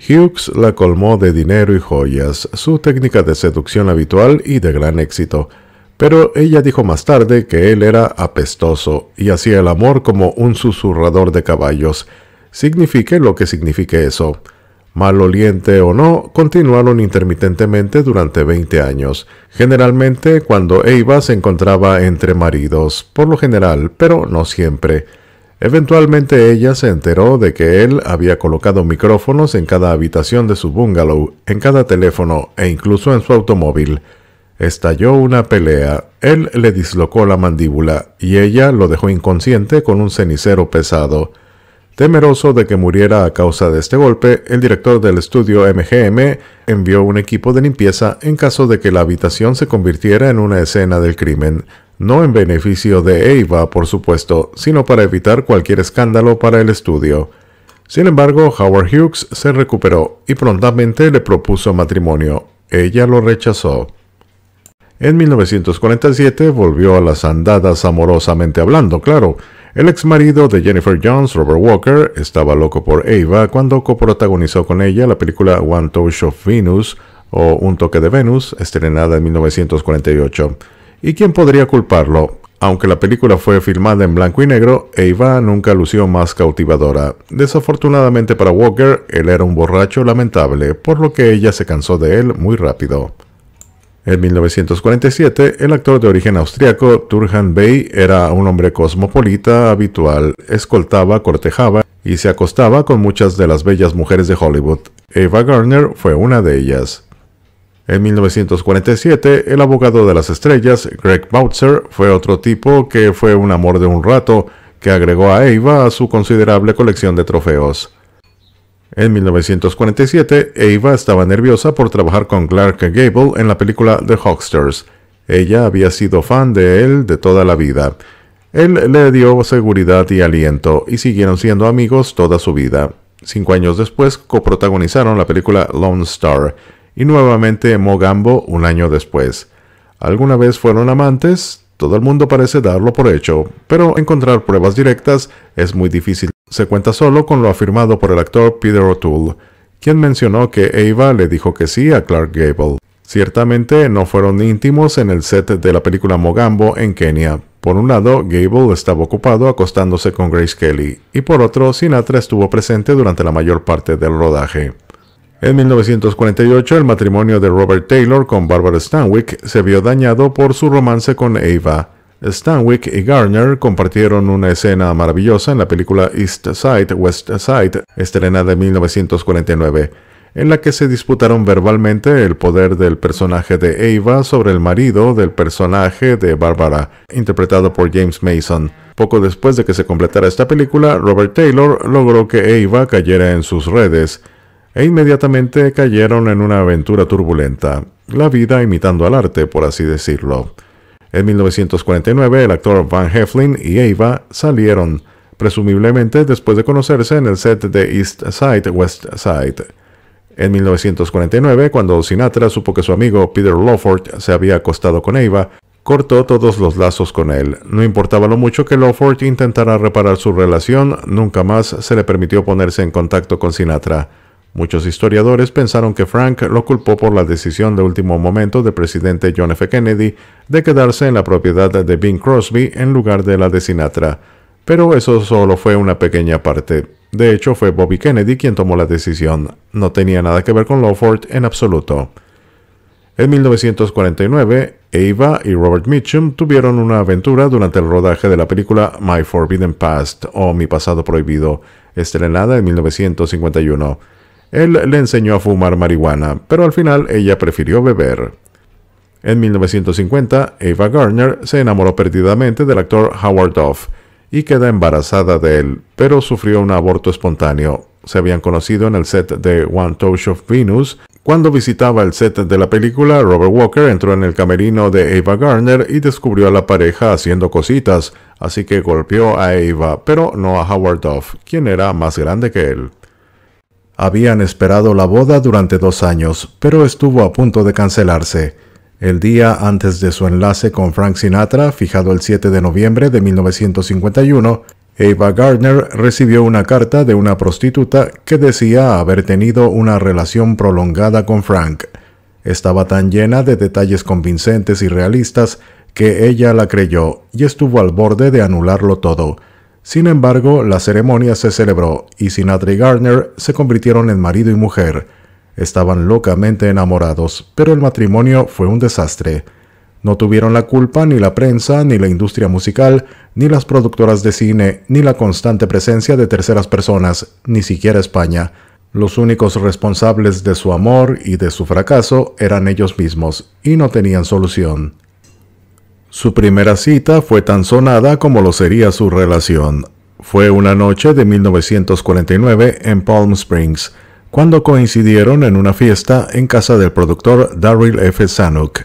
Hughes la colmó de dinero y joyas, su técnica de seducción habitual y de gran éxito, pero ella dijo más tarde que él era apestoso y hacía el amor como un susurrador de caballos, signifique lo que signifique eso. Maloliente o no, continuaron intermitentemente durante 20 años, generalmente cuando Eva se encontraba entre maridos, por lo general, pero no siempre. Eventualmente ella se enteró de que él había colocado micrófonos en cada habitación de su bungalow, en cada teléfono e incluso en su automóvil. Estalló una pelea, él le dislocó la mandíbula y ella lo dejó inconsciente con un cenicero pesado. Temeroso de que muriera a causa de este golpe, el director del estudio MGM envió un equipo de limpieza en caso de que la habitación se convirtiera en una escena del crimen no en beneficio de Eva, por supuesto, sino para evitar cualquier escándalo para el estudio. Sin embargo, Howard Hughes se recuperó y prontamente le propuso matrimonio. Ella lo rechazó. En 1947 volvió a las andadas amorosamente hablando, claro. El ex marido de Jennifer Jones, Robert Walker, estaba loco por Ava cuando coprotagonizó con ella la película One Touch of Venus o Un Toque de Venus, estrenada en 1948. ¿Y quién podría culparlo? Aunque la película fue filmada en blanco y negro, Eva nunca lució más cautivadora. Desafortunadamente para Walker, él era un borracho lamentable, por lo que ella se cansó de él muy rápido. En 1947, el actor de origen austriaco Turhan Bey era un hombre cosmopolita habitual, escoltaba, cortejaba y se acostaba con muchas de las bellas mujeres de Hollywood. Eva Garner fue una de ellas. En 1947, el abogado de las estrellas, Greg Bowser, fue otro tipo que fue un amor de un rato, que agregó a Eva a su considerable colección de trofeos. En 1947, Eva estaba nerviosa por trabajar con Clark Gable en la película The Hawksters. Ella había sido fan de él de toda la vida. Él le dio seguridad y aliento, y siguieron siendo amigos toda su vida. Cinco años después, coprotagonizaron la película Lone Star y nuevamente Mogambo un año después. ¿Alguna vez fueron amantes? Todo el mundo parece darlo por hecho, pero encontrar pruebas directas es muy difícil. Se cuenta solo con lo afirmado por el actor Peter O'Toole, quien mencionó que Ava le dijo que sí a Clark Gable. Ciertamente no fueron íntimos en el set de la película Mogambo en Kenia. Por un lado, Gable estaba ocupado acostándose con Grace Kelly, y por otro, Sinatra estuvo presente durante la mayor parte del rodaje. En 1948, el matrimonio de Robert Taylor con Barbara Stanwyck se vio dañado por su romance con Ava. Stanwyck y Garner compartieron una escena maravillosa en la película East Side, West Side, estrenada en 1949, en la que se disputaron verbalmente el poder del personaje de Ava sobre el marido del personaje de Barbara, interpretado por James Mason. Poco después de que se completara esta película, Robert Taylor logró que Ava cayera en sus redes, e inmediatamente cayeron en una aventura turbulenta, la vida imitando al arte, por así decirlo. En 1949, el actor Van Heflin y Ava salieron, presumiblemente después de conocerse en el set de East Side West Side. En 1949, cuando Sinatra supo que su amigo Peter Lawford se había acostado con Ava, cortó todos los lazos con él. No importaba lo mucho que Lawford intentara reparar su relación, nunca más se le permitió ponerse en contacto con Sinatra. Muchos historiadores pensaron que Frank lo culpó por la decisión de último momento del presidente John F. Kennedy de quedarse en la propiedad de Bing Crosby en lugar de la de Sinatra, pero eso solo fue una pequeña parte. De hecho, fue Bobby Kennedy quien tomó la decisión, no tenía nada que ver con Lawford en absoluto. En 1949, Ava y Robert Mitchum tuvieron una aventura durante el rodaje de la película My Forbidden Past o Mi Pasado Prohibido, estrenada en 1951. Él le enseñó a fumar marihuana, pero al final ella prefirió beber. En 1950, Ava Gardner se enamoró perdidamente del actor Howard Duff y queda embarazada de él, pero sufrió un aborto espontáneo. Se habían conocido en el set de One Touch of Venus. Cuando visitaba el set de la película, Robert Walker entró en el camerino de Ava Gardner y descubrió a la pareja haciendo cositas, así que golpeó a Ava, pero no a Howard Duff, quien era más grande que él. Habían esperado la boda durante dos años, pero estuvo a punto de cancelarse. El día antes de su enlace con Frank Sinatra, fijado el 7 de noviembre de 1951, Eva Gardner recibió una carta de una prostituta que decía haber tenido una relación prolongada con Frank. Estaba tan llena de detalles convincentes y realistas que ella la creyó y estuvo al borde de anularlo todo, sin embargo, la ceremonia se celebró y Sinatra y Gardner se convirtieron en marido y mujer. Estaban locamente enamorados, pero el matrimonio fue un desastre. No tuvieron la culpa ni la prensa, ni la industria musical, ni las productoras de cine, ni la constante presencia de terceras personas, ni siquiera España. Los únicos responsables de su amor y de su fracaso eran ellos mismos, y no tenían solución. Su primera cita fue tan sonada como lo sería su relación. Fue una noche de 1949 en Palm Springs, cuando coincidieron en una fiesta en casa del productor Daryl F. Sanuk.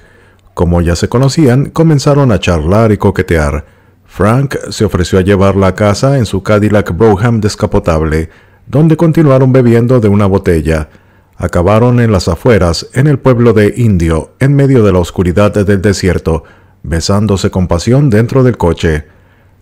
Como ya se conocían, comenzaron a charlar y coquetear. Frank se ofreció a llevarla a casa en su Cadillac Brougham descapotable, donde continuaron bebiendo de una botella. Acabaron en las afueras, en el pueblo de Indio, en medio de la oscuridad del desierto, besándose con pasión dentro del coche.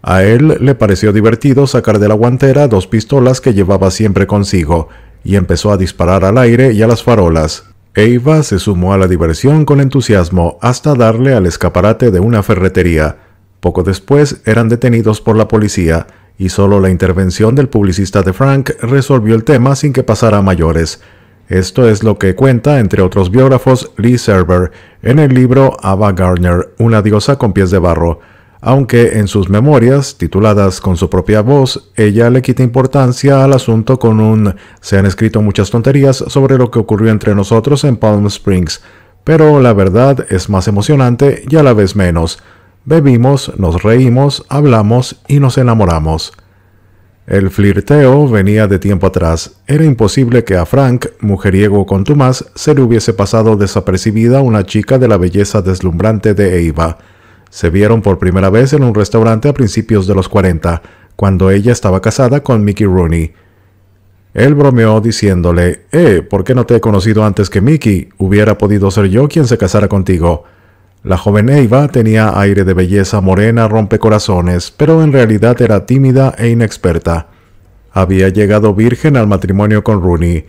A él le pareció divertido sacar de la guantera dos pistolas que llevaba siempre consigo, y empezó a disparar al aire y a las farolas. Eva se sumó a la diversión con entusiasmo hasta darle al escaparate de una ferretería. Poco después eran detenidos por la policía, y solo la intervención del publicista de Frank resolvió el tema sin que pasara a mayores. Esto es lo que cuenta, entre otros biógrafos, Lee Server en el libro Ava Gardner, una diosa con pies de barro, aunque en sus memorias, tituladas con su propia voz, ella le quita importancia al asunto con un se han escrito muchas tonterías sobre lo que ocurrió entre nosotros en Palm Springs, pero la verdad es más emocionante y a la vez menos. Bebimos, nos reímos, hablamos y nos enamoramos. El flirteo venía de tiempo atrás. Era imposible que a Frank, mujeriego con Tomás, se le hubiese pasado desapercibida una chica de la belleza deslumbrante de Eva. Se vieron por primera vez en un restaurante a principios de los 40, cuando ella estaba casada con Mickey Rooney. Él bromeó diciéndole, Eh, ¿por qué no te he conocido antes que Mickey? Hubiera podido ser yo quien se casara contigo. La joven Eva tenía aire de belleza morena rompecorazones, pero en realidad era tímida e inexperta. Había llegado virgen al matrimonio con Rooney,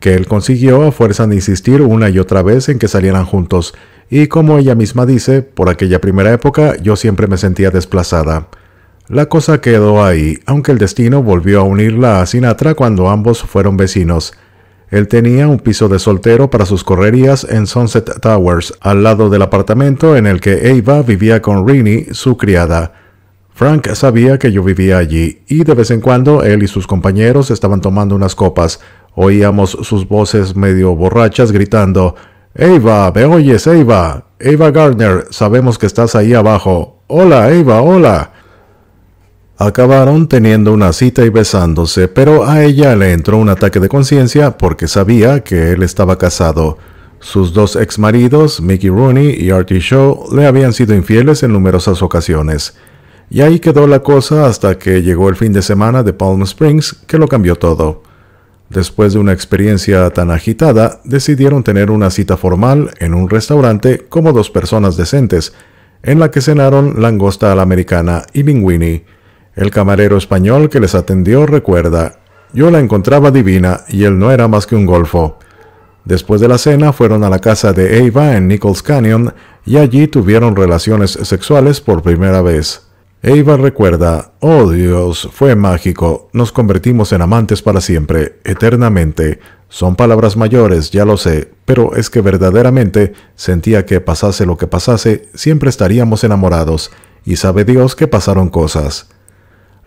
que él consiguió a fuerza de insistir una y otra vez en que salieran juntos, y como ella misma dice, por aquella primera época yo siempre me sentía desplazada. La cosa quedó ahí, aunque el destino volvió a unirla a Sinatra cuando ambos fueron vecinos. Él tenía un piso de soltero para sus correrías en Sunset Towers, al lado del apartamento en el que Ava vivía con Rini, su criada. Frank sabía que yo vivía allí, y de vez en cuando él y sus compañeros estaban tomando unas copas. Oíamos sus voces medio borrachas gritando Ava, ¿me oyes, Ava? Ava Gardner, sabemos que estás ahí abajo. Hola, Ava, hola. Acabaron teniendo una cita y besándose, pero a ella le entró un ataque de conciencia porque sabía que él estaba casado. Sus dos exmaridos, Mickey Rooney y Artie Shaw, le habían sido infieles en numerosas ocasiones. Y ahí quedó la cosa hasta que llegó el fin de semana de Palm Springs, que lo cambió todo. Después de una experiencia tan agitada, decidieron tener una cita formal en un restaurante como dos personas decentes, en la que cenaron langosta a la americana y binguini. El camarero español que les atendió recuerda, yo la encontraba divina y él no era más que un golfo. Después de la cena fueron a la casa de Ava en Nichols Canyon y allí tuvieron relaciones sexuales por primera vez. Ava recuerda, oh Dios, fue mágico, nos convertimos en amantes para siempre, eternamente. Son palabras mayores, ya lo sé, pero es que verdaderamente sentía que pasase lo que pasase, siempre estaríamos enamorados, y sabe Dios que pasaron cosas.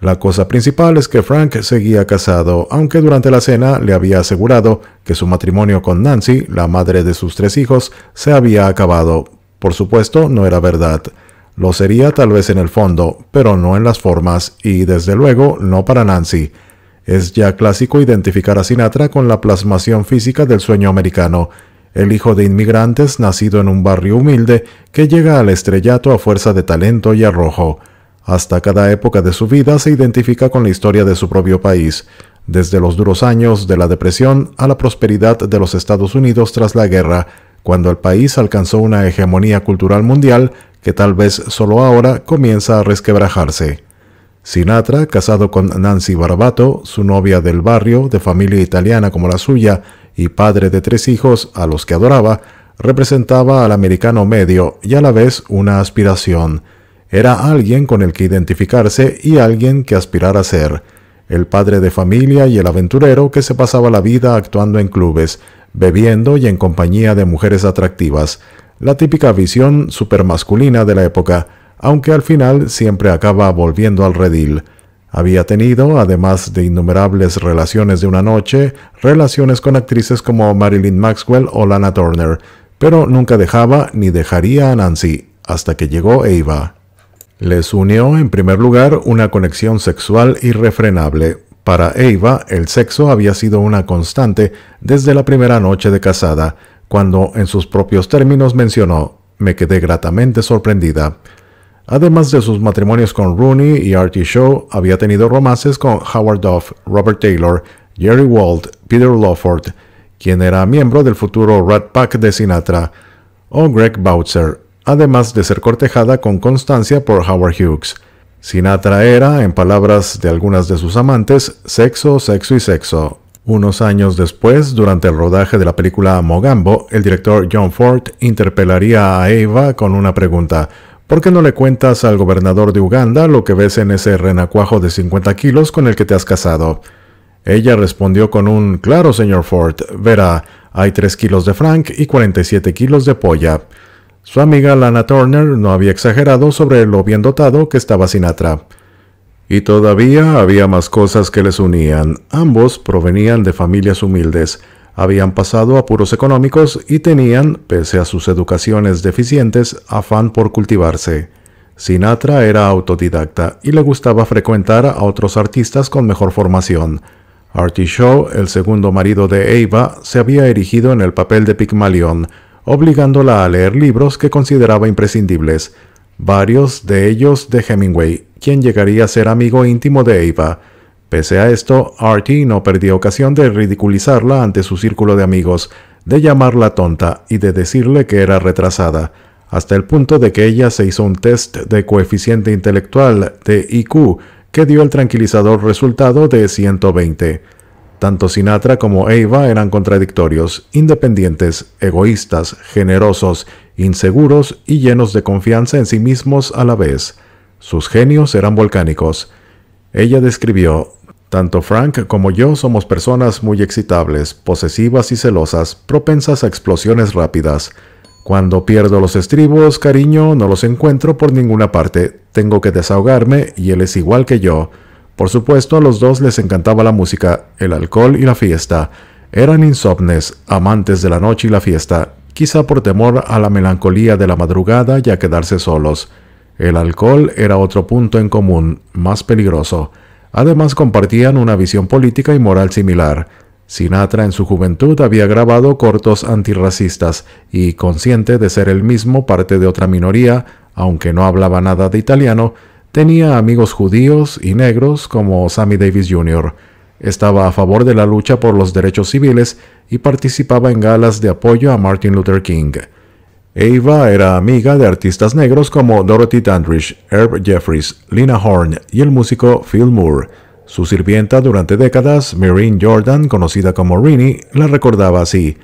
La cosa principal es que Frank seguía casado, aunque durante la cena le había asegurado que su matrimonio con Nancy, la madre de sus tres hijos, se había acabado. Por supuesto, no era verdad. Lo sería tal vez en el fondo, pero no en las formas, y desde luego no para Nancy. Es ya clásico identificar a Sinatra con la plasmación física del sueño americano, el hijo de inmigrantes nacido en un barrio humilde que llega al estrellato a fuerza de talento y arrojo. Hasta cada época de su vida se identifica con la historia de su propio país, desde los duros años de la depresión a la prosperidad de los Estados Unidos tras la guerra, cuando el país alcanzó una hegemonía cultural mundial que tal vez solo ahora comienza a resquebrajarse. Sinatra, casado con Nancy Barbato, su novia del barrio, de familia italiana como la suya, y padre de tres hijos a los que adoraba, representaba al americano medio y a la vez una aspiración. Era alguien con el que identificarse y alguien que aspirar a ser. El padre de familia y el aventurero que se pasaba la vida actuando en clubes, bebiendo y en compañía de mujeres atractivas. La típica visión supermasculina de la época, aunque al final siempre acaba volviendo al redil. Había tenido, además de innumerables relaciones de una noche, relaciones con actrices como Marilyn Maxwell o Lana Turner, pero nunca dejaba ni dejaría a Nancy hasta que llegó Eva. Les unió en primer lugar una conexión sexual irrefrenable. Para Eva, el sexo había sido una constante desde la primera noche de casada, cuando en sus propios términos mencionó, me quedé gratamente sorprendida. Además de sus matrimonios con Rooney y Artie Shaw, había tenido romances con Howard Duff, Robert Taylor, Jerry Walt, Peter Lawford, quien era miembro del futuro Rat Pack de Sinatra, o Greg Bowser además de ser cortejada con constancia por Howard Hughes. Sinatra era, en palabras de algunas de sus amantes, sexo, sexo y sexo. Unos años después, durante el rodaje de la película Mogambo, el director John Ford interpelaría a Eva con una pregunta. ¿Por qué no le cuentas al gobernador de Uganda lo que ves en ese renacuajo de 50 kilos con el que te has casado? Ella respondió con un Claro, señor Ford, verá, hay 3 kilos de Frank y 47 kilos de polla. Su amiga Lana Turner no había exagerado sobre lo bien dotado que estaba Sinatra. Y todavía había más cosas que les unían. Ambos provenían de familias humildes, habían pasado apuros económicos y tenían, pese a sus educaciones deficientes, afán por cultivarse. Sinatra era autodidacta y le gustaba frecuentar a otros artistas con mejor formación. Artie Shaw, el segundo marido de Ava, se había erigido en el papel de Pigmalión obligándola a leer libros que consideraba imprescindibles, varios de ellos de Hemingway, quien llegaría a ser amigo íntimo de Eva. Pese a esto, Artie no perdió ocasión de ridiculizarla ante su círculo de amigos, de llamarla tonta y de decirle que era retrasada, hasta el punto de que ella se hizo un test de coeficiente intelectual de IQ que dio el tranquilizador resultado de 120. Tanto Sinatra como Eva eran contradictorios, independientes, egoístas, generosos, inseguros y llenos de confianza en sí mismos a la vez. Sus genios eran volcánicos. Ella describió, tanto Frank como yo somos personas muy excitables, posesivas y celosas, propensas a explosiones rápidas. Cuando pierdo los estribos, cariño, no los encuentro por ninguna parte, tengo que desahogarme y él es igual que yo. Por supuesto, a los dos les encantaba la música, el alcohol y la fiesta. Eran insomnes, amantes de la noche y la fiesta, quizá por temor a la melancolía de la madrugada y a quedarse solos. El alcohol era otro punto en común, más peligroso. Además compartían una visión política y moral similar. Sinatra en su juventud había grabado cortos antirracistas y, consciente de ser él mismo parte de otra minoría, aunque no hablaba nada de italiano, Tenía amigos judíos y negros como Sammy Davis Jr. Estaba a favor de la lucha por los derechos civiles y participaba en galas de apoyo a Martin Luther King. Ava era amiga de artistas negros como Dorothy Dandridge, Herb Jeffries, Lina Horne y el músico Phil Moore. Su sirvienta durante décadas, Maureen Jordan, conocida como Rini, la recordaba así.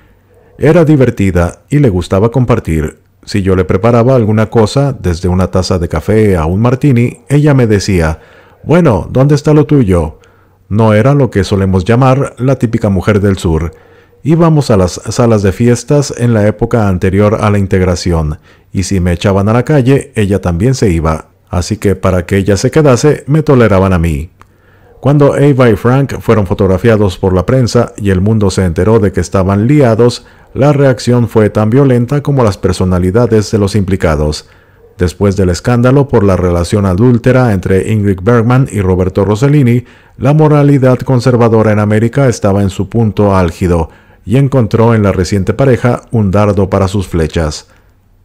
Era divertida y le gustaba compartir. Si yo le preparaba alguna cosa, desde una taza de café a un martini, ella me decía, bueno, ¿dónde está lo tuyo? No era lo que solemos llamar la típica mujer del sur. Íbamos a las salas de fiestas en la época anterior a la integración, y si me echaban a la calle, ella también se iba, así que para que ella se quedase, me toleraban a mí. Cuando Ava y Frank fueron fotografiados por la prensa y el mundo se enteró de que estaban liados, la reacción fue tan violenta como las personalidades de los implicados. Después del escándalo por la relación adúltera entre Ingrid Bergman y Roberto Rossellini, la moralidad conservadora en América estaba en su punto álgido y encontró en la reciente pareja un dardo para sus flechas.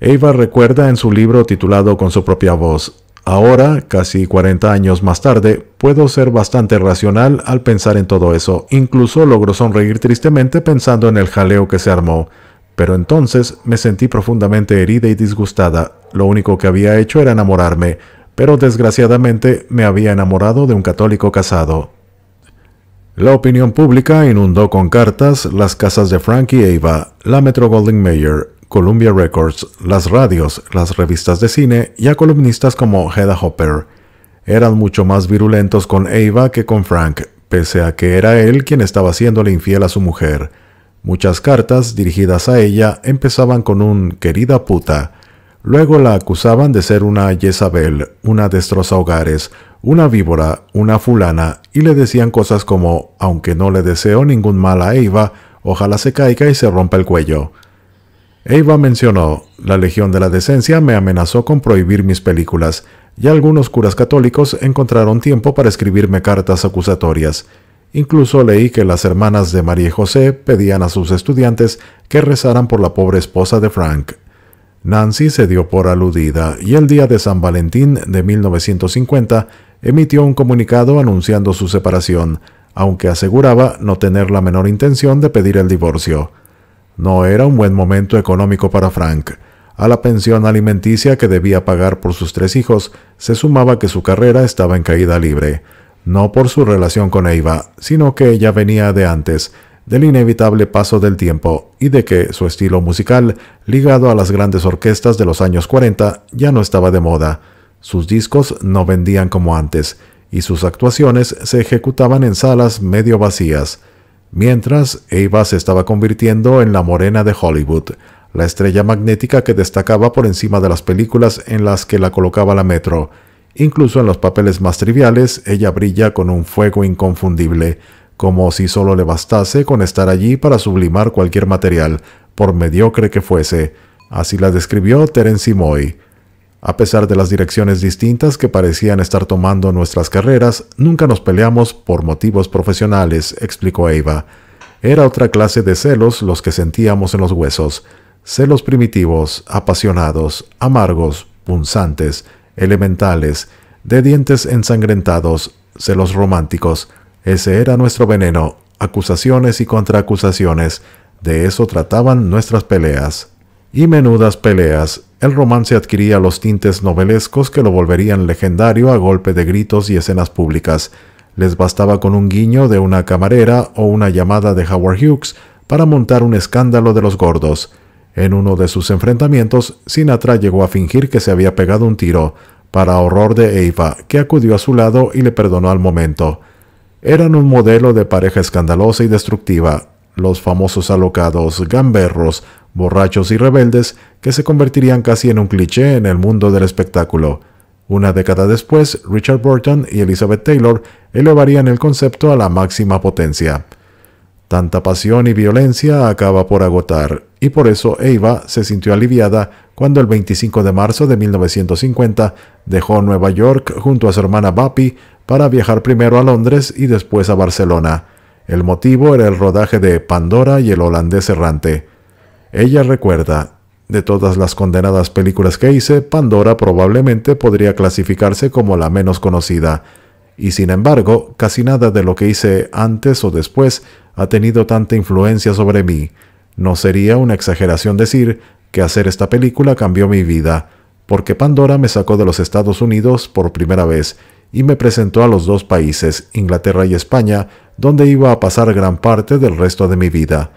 Ava recuerda en su libro titulado con su propia voz, Ahora, casi 40 años más tarde, puedo ser bastante racional al pensar en todo eso. Incluso logro sonreír tristemente pensando en el jaleo que se armó. Pero entonces me sentí profundamente herida y disgustada. Lo único que había hecho era enamorarme, pero desgraciadamente me había enamorado de un católico casado. La opinión pública inundó con cartas las casas de Frank y Eva, la Metro Goldwyn Mayer, Columbia Records, las radios, las revistas de cine y a columnistas como Hedda Hopper. Eran mucho más virulentos con Ava que con Frank, pese a que era él quien estaba haciéndole infiel a su mujer. Muchas cartas dirigidas a ella empezaban con un querida puta. Luego la acusaban de ser una Jezabel, una destroza hogares, una víbora, una fulana, y le decían cosas como, aunque no le deseo ningún mal a Eva, ojalá se caiga y se rompa el cuello. Eva mencionó, la Legión de la Decencia me amenazó con prohibir mis películas, y algunos curas católicos encontraron tiempo para escribirme cartas acusatorias. Incluso leí que las hermanas de María José pedían a sus estudiantes que rezaran por la pobre esposa de Frank. Nancy se dio por aludida y el día de San Valentín de 1950 emitió un comunicado anunciando su separación, aunque aseguraba no tener la menor intención de pedir el divorcio. No era un buen momento económico para Frank. A la pensión alimenticia que debía pagar por sus tres hijos, se sumaba que su carrera estaba en caída libre, no por su relación con Eva, sino que ella venía de antes, del inevitable paso del tiempo y de que su estilo musical, ligado a las grandes orquestas de los años 40, ya no estaba de moda. Sus discos no vendían como antes, y sus actuaciones se ejecutaban en salas medio vacías. Mientras, Ava se estaba convirtiendo en la morena de Hollywood, la estrella magnética que destacaba por encima de las películas en las que la colocaba la Metro. Incluso en los papeles más triviales, ella brilla con un fuego inconfundible, como si solo le bastase con estar allí para sublimar cualquier material, por mediocre que fuese. Así la describió Terence Moy. A pesar de las direcciones distintas que parecían estar tomando nuestras carreras, nunca nos peleamos por motivos profesionales, explicó Eva. Era otra clase de celos los que sentíamos en los huesos. Celos primitivos, apasionados, amargos, punzantes, elementales, de dientes ensangrentados, celos románticos. Ese era nuestro veneno, acusaciones y contraacusaciones. De eso trataban nuestras peleas y menudas peleas, el romance adquiría los tintes novelescos que lo volverían legendario a golpe de gritos y escenas públicas. Les bastaba con un guiño de una camarera o una llamada de Howard Hughes para montar un escándalo de los gordos. En uno de sus enfrentamientos, Sinatra llegó a fingir que se había pegado un tiro, para horror de Eva, que acudió a su lado y le perdonó al momento. Eran un modelo de pareja escandalosa y destructiva, los famosos alocados, gamberros, borrachos y rebeldes que se convertirían casi en un cliché en el mundo del espectáculo. Una década después, Richard Burton y Elizabeth Taylor elevarían el concepto a la máxima potencia. Tanta pasión y violencia acaba por agotar, y por eso Eva se sintió aliviada cuando el 25 de marzo de 1950 dejó Nueva York junto a su hermana Bappy para viajar primero a Londres y después a Barcelona. El motivo era el rodaje de Pandora y el holandés errante. Ella recuerda, de todas las condenadas películas que hice, Pandora probablemente podría clasificarse como la menos conocida, y sin embargo, casi nada de lo que hice antes o después ha tenido tanta influencia sobre mí. No sería una exageración decir que hacer esta película cambió mi vida, porque Pandora me sacó de los Estados Unidos por primera vez y me presentó a los dos países, Inglaterra y España, donde iba a pasar gran parte del resto de mi vida.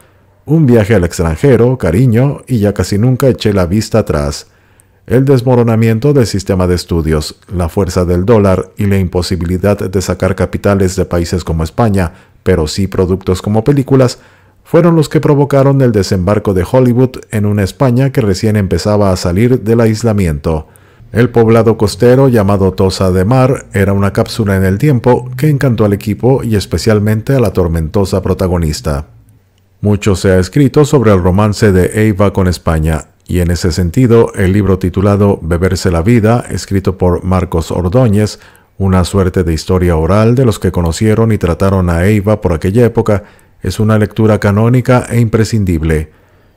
Un viaje al extranjero, cariño, y ya casi nunca eché la vista atrás. El desmoronamiento del sistema de estudios, la fuerza del dólar y la imposibilidad de sacar capitales de países como España, pero sí productos como películas, fueron los que provocaron el desembarco de Hollywood en una España que recién empezaba a salir del aislamiento. El poblado costero llamado Tosa de Mar era una cápsula en el tiempo que encantó al equipo y especialmente a la tormentosa protagonista. Mucho se ha escrito sobre el romance de Eiva con España, y en ese sentido el libro titulado Beberse la vida, escrito por Marcos Ordóñez, una suerte de historia oral de los que conocieron y trataron a Eva por aquella época, es una lectura canónica e imprescindible.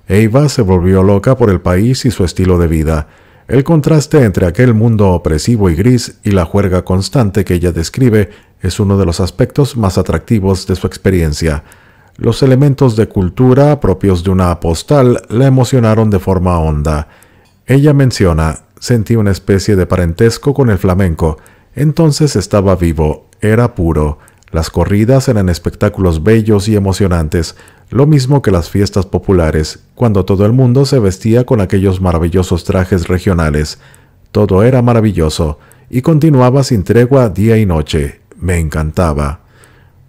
Eiva se volvió loca por el país y su estilo de vida. El contraste entre aquel mundo opresivo y gris y la juerga constante que ella describe es uno de los aspectos más atractivos de su experiencia. Los elementos de cultura propios de una postal la emocionaron de forma honda. Ella menciona, sentí una especie de parentesco con el flamenco, entonces estaba vivo, era puro, las corridas eran espectáculos bellos y emocionantes, lo mismo que las fiestas populares, cuando todo el mundo se vestía con aquellos maravillosos trajes regionales. Todo era maravilloso, y continuaba sin tregua día y noche. Me encantaba.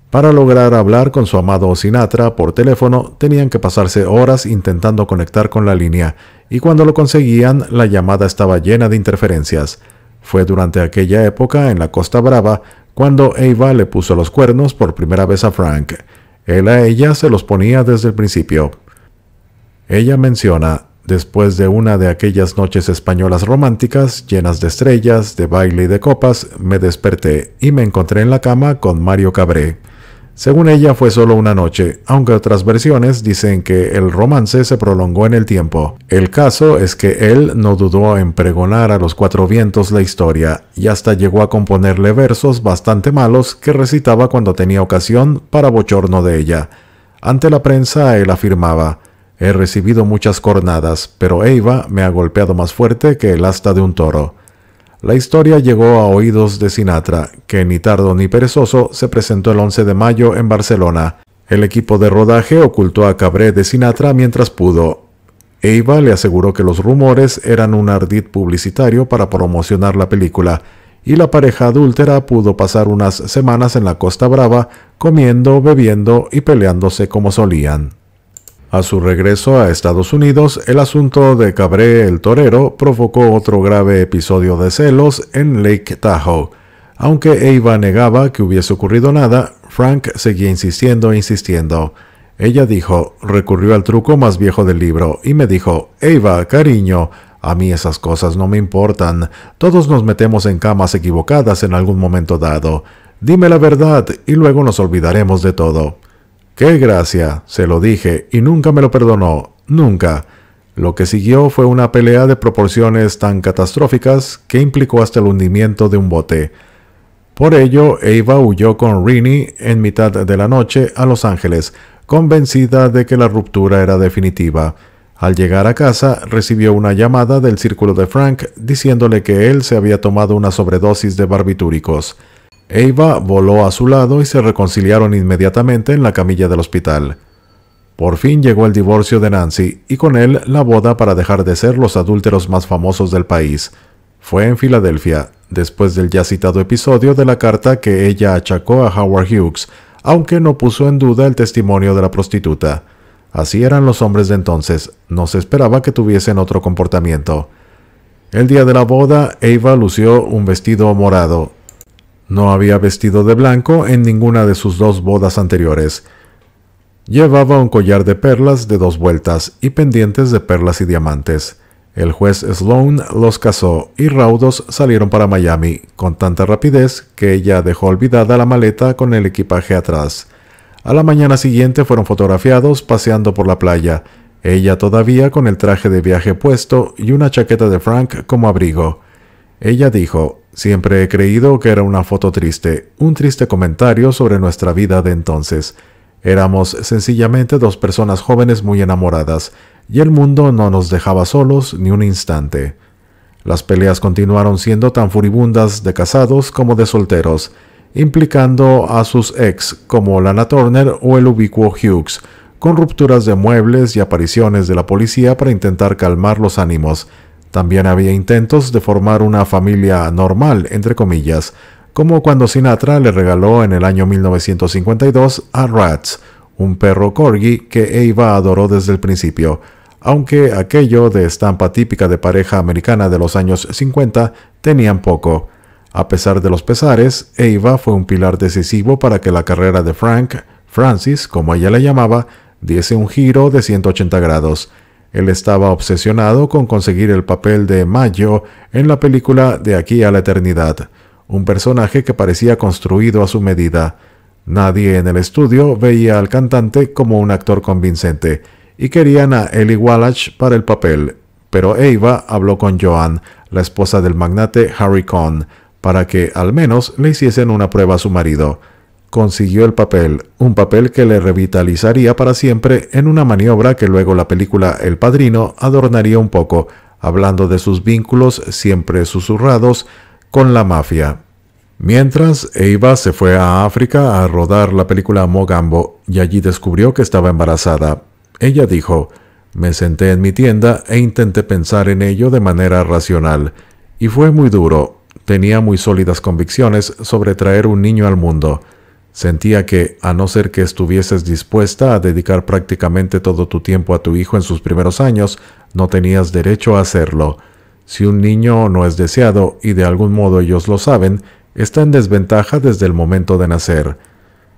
Para lograr hablar con su amado Sinatra por teléfono, tenían que pasarse horas intentando conectar con la línea, y cuando lo conseguían, la llamada estaba llena de interferencias. Fue durante aquella época en la Costa Brava cuando Eva le puso los cuernos por primera vez a Frank. Él a ella se los ponía desde el principio. Ella menciona, después de una de aquellas noches españolas románticas, llenas de estrellas, de baile y de copas, me desperté y me encontré en la cama con Mario Cabré. Según ella fue solo una noche, aunque otras versiones dicen que el romance se prolongó en el tiempo. El caso es que él no dudó en pregonar a los cuatro vientos la historia y hasta llegó a componerle versos bastante malos que recitaba cuando tenía ocasión para bochorno de ella. Ante la prensa él afirmaba, he recibido muchas cornadas, pero Eva me ha golpeado más fuerte que el asta de un toro. La historia llegó a oídos de Sinatra, que ni tardo ni perezoso se presentó el 11 de mayo en Barcelona. El equipo de rodaje ocultó a Cabré de Sinatra mientras pudo. Eva le aseguró que los rumores eran un ardid publicitario para promocionar la película, y la pareja adúltera pudo pasar unas semanas en la Costa Brava comiendo, bebiendo y peleándose como solían. A su regreso a Estados Unidos, el asunto de Cabré el Torero provocó otro grave episodio de celos en Lake Tahoe. Aunque Eva negaba que hubiese ocurrido nada, Frank seguía insistiendo e insistiendo. Ella dijo, recurrió al truco más viejo del libro y me dijo, Eva, cariño, a mí esas cosas no me importan. Todos nos metemos en camas equivocadas en algún momento dado. Dime la verdad y luego nos olvidaremos de todo. ¡Qué gracia! Se lo dije y nunca me lo perdonó, nunca. Lo que siguió fue una pelea de proporciones tan catastróficas que implicó hasta el hundimiento de un bote. Por ello, Eva huyó con Rini en mitad de la noche a Los Ángeles, convencida de que la ruptura era definitiva. Al llegar a casa, recibió una llamada del círculo de Frank diciéndole que él se había tomado una sobredosis de barbitúricos. Eva voló a su lado y se reconciliaron inmediatamente en la camilla del hospital. Por fin llegó el divorcio de Nancy y con él la boda para dejar de ser los adúlteros más famosos del país. Fue en Filadelfia, después del ya citado episodio de la carta que ella achacó a Howard Hughes, aunque no puso en duda el testimonio de la prostituta. Así eran los hombres de entonces, no se esperaba que tuviesen otro comportamiento. El día de la boda, Eva lució un vestido morado, no había vestido de blanco en ninguna de sus dos bodas anteriores. Llevaba un collar de perlas de dos vueltas y pendientes de perlas y diamantes. El juez Sloan los casó y raudos salieron para Miami con tanta rapidez que ella dejó olvidada la maleta con el equipaje atrás. A la mañana siguiente fueron fotografiados paseando por la playa, ella todavía con el traje de viaje puesto y una chaqueta de Frank como abrigo. Ella dijo, siempre he creído que era una foto triste, un triste comentario sobre nuestra vida de entonces. Éramos sencillamente dos personas jóvenes muy enamoradas, y el mundo no nos dejaba solos ni un instante. Las peleas continuaron siendo tan furibundas de casados como de solteros, implicando a sus ex como Lana Turner o el ubicuo Hughes, con rupturas de muebles y apariciones de la policía para intentar calmar los ánimos, también había intentos de formar una familia normal, entre comillas, como cuando Sinatra le regaló en el año 1952 a Rats, un perro corgi que Eva adoró desde el principio, aunque aquello de estampa típica de pareja americana de los años 50 tenían poco. A pesar de los pesares, Eva fue un pilar decisivo para que la carrera de Frank, Francis, como ella la llamaba, diese un giro de 180 grados. Él estaba obsesionado con conseguir el papel de Mayo en la película De aquí a la eternidad, un personaje que parecía construido a su medida. Nadie en el estudio veía al cantante como un actor convincente y querían a Eli Wallach para el papel, pero Eva habló con Joan, la esposa del magnate Harry Cohn, para que al menos le hiciesen una prueba a su marido consiguió el papel, un papel que le revitalizaría para siempre en una maniobra que luego la película El Padrino adornaría un poco, hablando de sus vínculos siempre susurrados con la mafia. Mientras, Eva se fue a África a rodar la película Mogambo y allí descubrió que estaba embarazada. Ella dijo, me senté en mi tienda e intenté pensar en ello de manera racional, y fue muy duro. Tenía muy sólidas convicciones sobre traer un niño al mundo. Sentía que, a no ser que estuvieses dispuesta a dedicar prácticamente todo tu tiempo a tu hijo en sus primeros años, no tenías derecho a hacerlo. Si un niño no es deseado, y de algún modo ellos lo saben, está en desventaja desde el momento de nacer.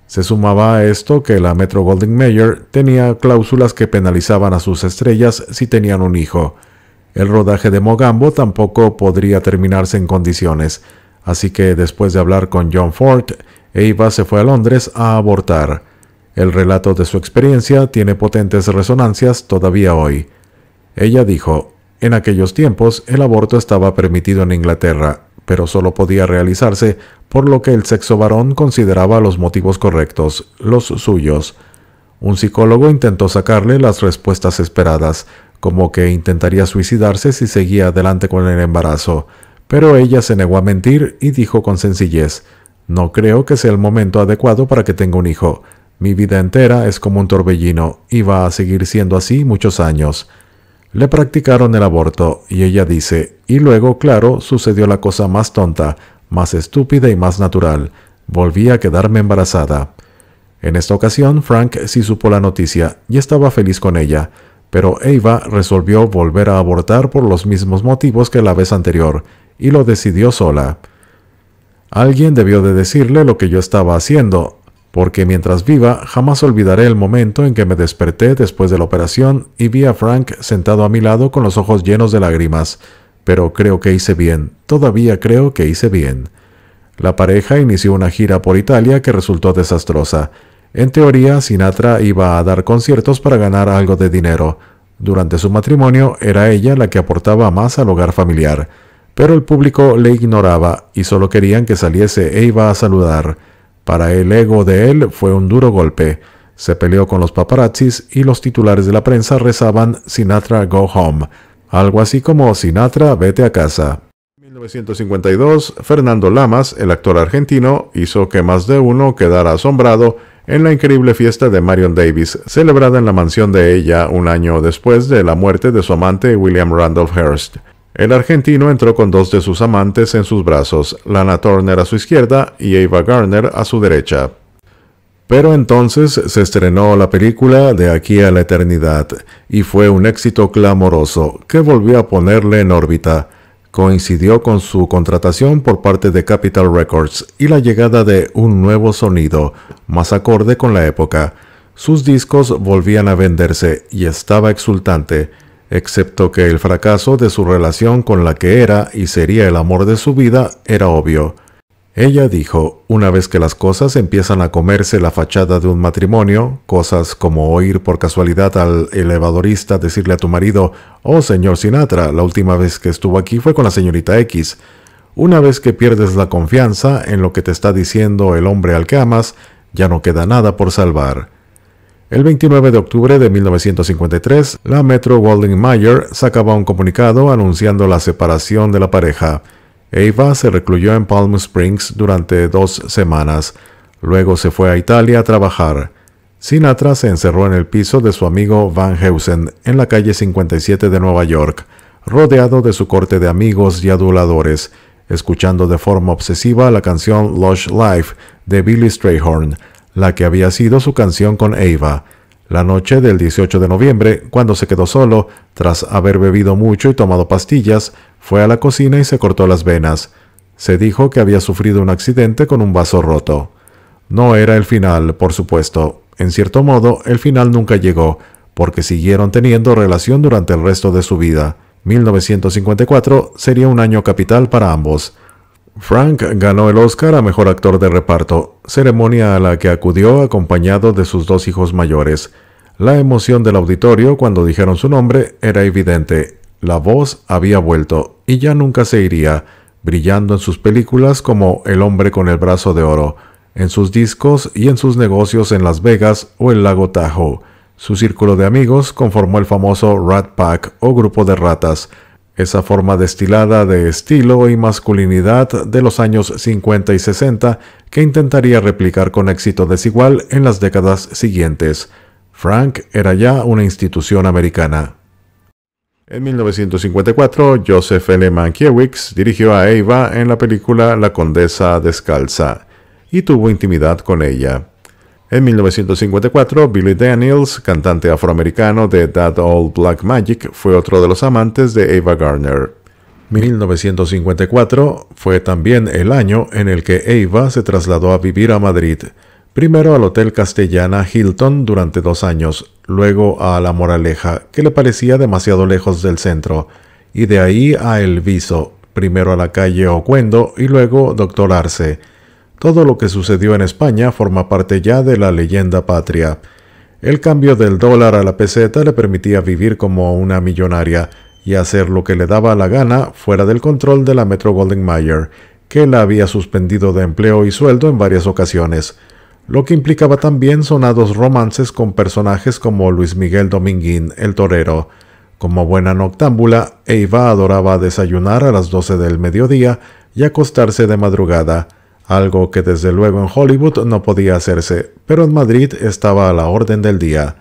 Se sumaba a esto que la Metro Golding Mayer tenía cláusulas que penalizaban a sus estrellas si tenían un hijo. El rodaje de Mogambo tampoco podría terminarse en condiciones. Así que después de hablar con John Ford, Eva se fue a Londres a abortar. El relato de su experiencia tiene potentes resonancias todavía hoy. Ella dijo, en aquellos tiempos el aborto estaba permitido en Inglaterra, pero solo podía realizarse por lo que el sexo varón consideraba los motivos correctos, los suyos. Un psicólogo intentó sacarle las respuestas esperadas, como que intentaría suicidarse si seguía adelante con el embarazo. Pero ella se negó a mentir y dijo con sencillez, no creo que sea el momento adecuado para que tenga un hijo. Mi vida entera es como un torbellino y va a seguir siendo así muchos años. Le practicaron el aborto y ella dice, y luego, claro, sucedió la cosa más tonta, más estúpida y más natural. Volví a quedarme embarazada. En esta ocasión, Frank sí supo la noticia y estaba feliz con ella, pero Eva resolvió volver a abortar por los mismos motivos que la vez anterior, y lo decidió sola. Alguien debió de decirle lo que yo estaba haciendo, porque mientras viva jamás olvidaré el momento en que me desperté después de la operación y vi a Frank sentado a mi lado con los ojos llenos de lágrimas. Pero creo que hice bien, todavía creo que hice bien. La pareja inició una gira por Italia que resultó desastrosa. En teoría, Sinatra iba a dar conciertos para ganar algo de dinero. Durante su matrimonio era ella la que aportaba más al hogar familiar pero el público le ignoraba y solo querían que saliese e iba a saludar. Para el ego de él fue un duro golpe. Se peleó con los paparazzis y los titulares de la prensa rezaban Sinatra Go Home, algo así como Sinatra vete a casa. En 1952, Fernando Lamas, el actor argentino, hizo que más de uno quedara asombrado en la increíble fiesta de Marion Davis, celebrada en la mansión de ella un año después de la muerte de su amante William Randolph Hearst. El argentino entró con dos de sus amantes en sus brazos, Lana Turner a su izquierda y Ava Garner a su derecha. Pero entonces se estrenó la película De aquí a la eternidad y fue un éxito clamoroso que volvió a ponerle en órbita. Coincidió con su contratación por parte de Capitol Records y la llegada de un nuevo sonido, más acorde con la época. Sus discos volvían a venderse y estaba exultante excepto que el fracaso de su relación con la que era y sería el amor de su vida era obvio. Ella dijo, una vez que las cosas empiezan a comerse la fachada de un matrimonio, cosas como oír por casualidad al elevadorista decirle a tu marido, oh señor Sinatra, la última vez que estuvo aquí fue con la señorita X. Una vez que pierdes la confianza en lo que te está diciendo el hombre al que amas, ya no queda nada por salvar. El 29 de octubre de 1953, la Metro Goldwyn Mayer sacaba un comunicado anunciando la separación de la pareja. Ava se recluyó en Palm Springs durante dos semanas. Luego se fue a Italia a trabajar. Sinatra se encerró en el piso de su amigo Van Heusen en la calle 57 de Nueva York, rodeado de su corte de amigos y aduladores, escuchando de forma obsesiva la canción Lush Life de Billy Strayhorn, la que había sido su canción con Eva. la noche del 18 de noviembre, cuando se quedó solo, tras haber bebido mucho y tomado pastillas, fue a la cocina y se cortó las venas. Se dijo que había sufrido un accidente con un vaso roto. No era el final, por supuesto. En cierto modo, el final nunca llegó, porque siguieron teniendo relación durante el resto de su vida. 1954 sería un año capital para ambos. Frank ganó el Oscar a Mejor Actor de Reparto, ceremonia a la que acudió acompañado de sus dos hijos mayores. La emoción del auditorio cuando dijeron su nombre era evidente. La voz había vuelto y ya nunca se iría, brillando en sus películas como El hombre con el brazo de oro, en sus discos y en sus negocios en Las Vegas o el lago Tahoe. Su círculo de amigos conformó el famoso Rat Pack o grupo de ratas, esa forma destilada de estilo y masculinidad de los años 50 y 60 que intentaría replicar con éxito desigual en las décadas siguientes. Frank era ya una institución americana. En 1954, Joseph L. Mankiewicz dirigió a Eva en la película La Condesa Descalza y tuvo intimidad con ella. En 1954, Billy Daniels, cantante afroamericano de That Old Black Magic, fue otro de los amantes de Ava Garner. 1954 fue también el año en el que Ava se trasladó a vivir a Madrid, primero al Hotel Castellana Hilton durante dos años, luego a La Moraleja, que le parecía demasiado lejos del centro, y de ahí a El Viso, primero a la calle Ocuendo y luego Doctor Arce todo lo que sucedió en España forma parte ya de la leyenda patria. El cambio del dólar a la peseta le permitía vivir como una millonaria y hacer lo que le daba la gana fuera del control de la Metro Golden Mayer, que la había suspendido de empleo y sueldo en varias ocasiones, lo que implicaba también sonados romances con personajes como Luis Miguel Dominguín, el torero. Como buena noctámbula, Eva adoraba desayunar a las 12 del mediodía y acostarse de madrugada, algo que desde luego en Hollywood no podía hacerse, pero en Madrid estaba a la orden del día.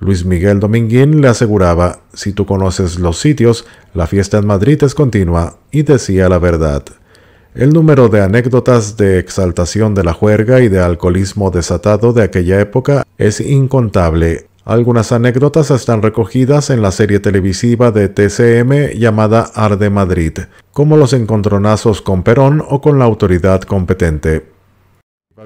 Luis Miguel Dominguín le aseguraba, si tú conoces los sitios, la fiesta en Madrid es continua, y decía la verdad. El número de anécdotas de exaltación de la juerga y de alcoholismo desatado de aquella época es incontable, algunas anécdotas están recogidas en la serie televisiva de TCM llamada Arde Madrid, como los encontronazos con Perón o con la autoridad competente.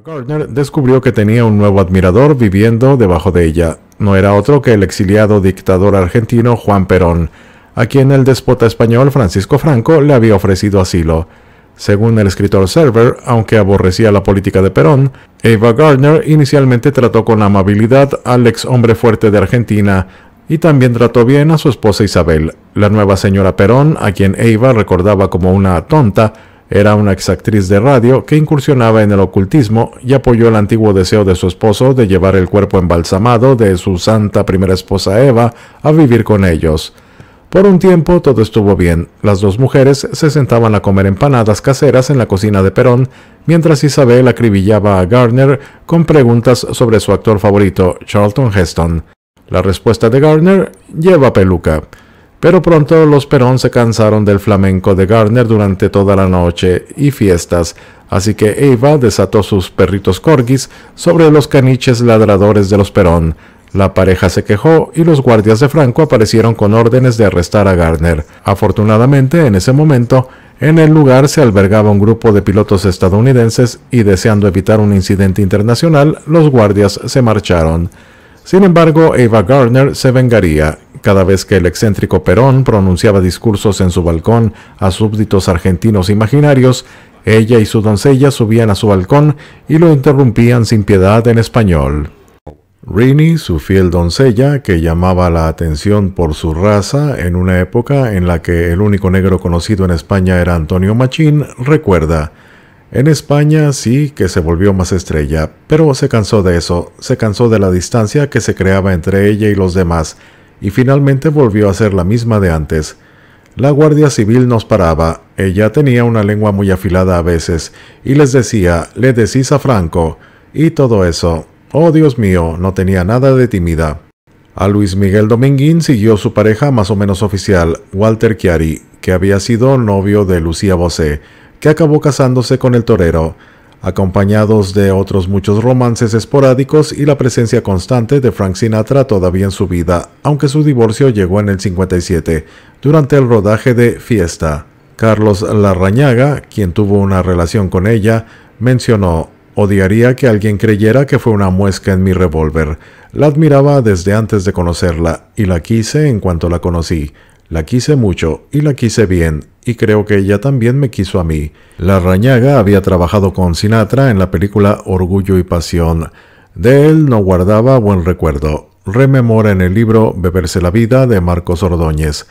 Gardner descubrió que tenía un nuevo admirador viviendo debajo de ella. No era otro que el exiliado dictador argentino Juan Perón, a quien el déspota español Francisco Franco le había ofrecido asilo. Según el escritor Server, aunque aborrecía la política de Perón, Eva Gardner inicialmente trató con amabilidad al ex hombre fuerte de Argentina y también trató bien a su esposa Isabel. La nueva señora Perón, a quien Eva recordaba como una tonta, era una exactriz de radio que incursionaba en el ocultismo y apoyó el antiguo deseo de su esposo de llevar el cuerpo embalsamado de su santa primera esposa Eva a vivir con ellos. Por un tiempo todo estuvo bien. Las dos mujeres se sentaban a comer empanadas caseras en la cocina de Perón, mientras Isabel acribillaba a Garner con preguntas sobre su actor favorito, Charlton Heston. La respuesta de Garner, lleva peluca. Pero pronto los Perón se cansaron del flamenco de Garner durante toda la noche y fiestas, así que Eva desató sus perritos corgis sobre los caniches ladradores de los Perón, la pareja se quejó y los guardias de Franco aparecieron con órdenes de arrestar a Gardner. Afortunadamente, en ese momento, en el lugar se albergaba un grupo de pilotos estadounidenses y deseando evitar un incidente internacional, los guardias se marcharon. Sin embargo, Eva Garner se vengaría. Cada vez que el excéntrico Perón pronunciaba discursos en su balcón a súbditos argentinos imaginarios, ella y su doncella subían a su balcón y lo interrumpían sin piedad en español. Rini, su fiel doncella, que llamaba la atención por su raza en una época en la que el único negro conocido en España era Antonio Machín, recuerda, en España sí que se volvió más estrella, pero se cansó de eso, se cansó de la distancia que se creaba entre ella y los demás, y finalmente volvió a ser la misma de antes. La Guardia Civil nos paraba, ella tenía una lengua muy afilada a veces, y les decía, le decís a Franco, y todo eso, Oh Dios mío, no tenía nada de tímida. A Luis Miguel Dominguín siguió su pareja más o menos oficial, Walter Chiari, que había sido novio de Lucía Bosé, que acabó casándose con el torero, acompañados de otros muchos romances esporádicos y la presencia constante de Frank Sinatra todavía en su vida, aunque su divorcio llegó en el 57, durante el rodaje de Fiesta. Carlos Larrañaga, quien tuvo una relación con ella, mencionó Odiaría que alguien creyera que fue una muesca en mi revólver. La admiraba desde antes de conocerla y la quise en cuanto la conocí. La quise mucho y la quise bien, y creo que ella también me quiso a mí. La Rañaga había trabajado con Sinatra en la película Orgullo y Pasión. De él no guardaba buen recuerdo. Rememora en el libro Beberse la vida de Marcos Ordóñez.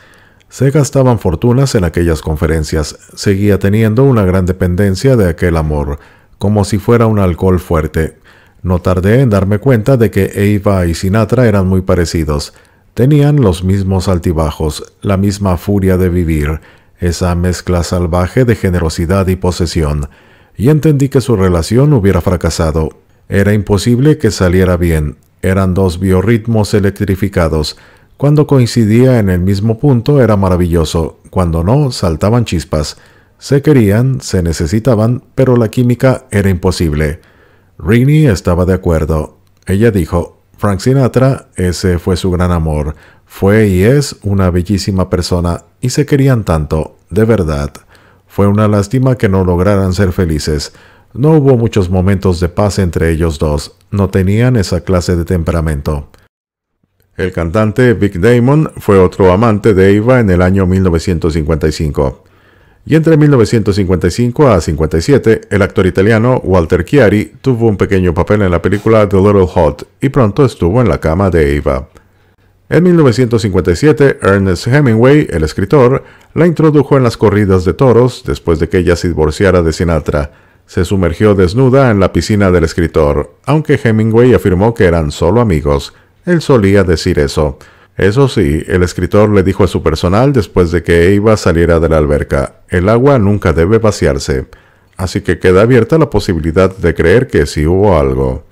Se gastaban fortunas en aquellas conferencias. Seguía teniendo una gran dependencia de aquel amor como si fuera un alcohol fuerte. No tardé en darme cuenta de que Eva y Sinatra eran muy parecidos. Tenían los mismos altibajos, la misma furia de vivir, esa mezcla salvaje de generosidad y posesión, y entendí que su relación hubiera fracasado. Era imposible que saliera bien. Eran dos biorritmos electrificados. Cuando coincidía en el mismo punto era maravilloso, cuando no, saltaban chispas. Se querían, se necesitaban, pero la química era imposible. Rini estaba de acuerdo. Ella dijo, Frank Sinatra, ese fue su gran amor. Fue y es una bellísima persona y se querían tanto, de verdad. Fue una lástima que no lograran ser felices. No hubo muchos momentos de paz entre ellos dos. No tenían esa clase de temperamento. El cantante Vic Damon fue otro amante de Eva en el año 1955 y entre 1955 a 57 el actor italiano Walter Chiari tuvo un pequeño papel en la película The Little Hot y pronto estuvo en la cama de Eva. En 1957, Ernest Hemingway, el escritor, la introdujo en las corridas de toros después de que ella se divorciara de Sinatra. Se sumergió desnuda en la piscina del escritor, aunque Hemingway afirmó que eran solo amigos. Él solía decir eso. Eso sí, el escritor le dijo a su personal después de que Eva saliera de la alberca, el agua nunca debe vaciarse, así que queda abierta la posibilidad de creer que sí hubo algo.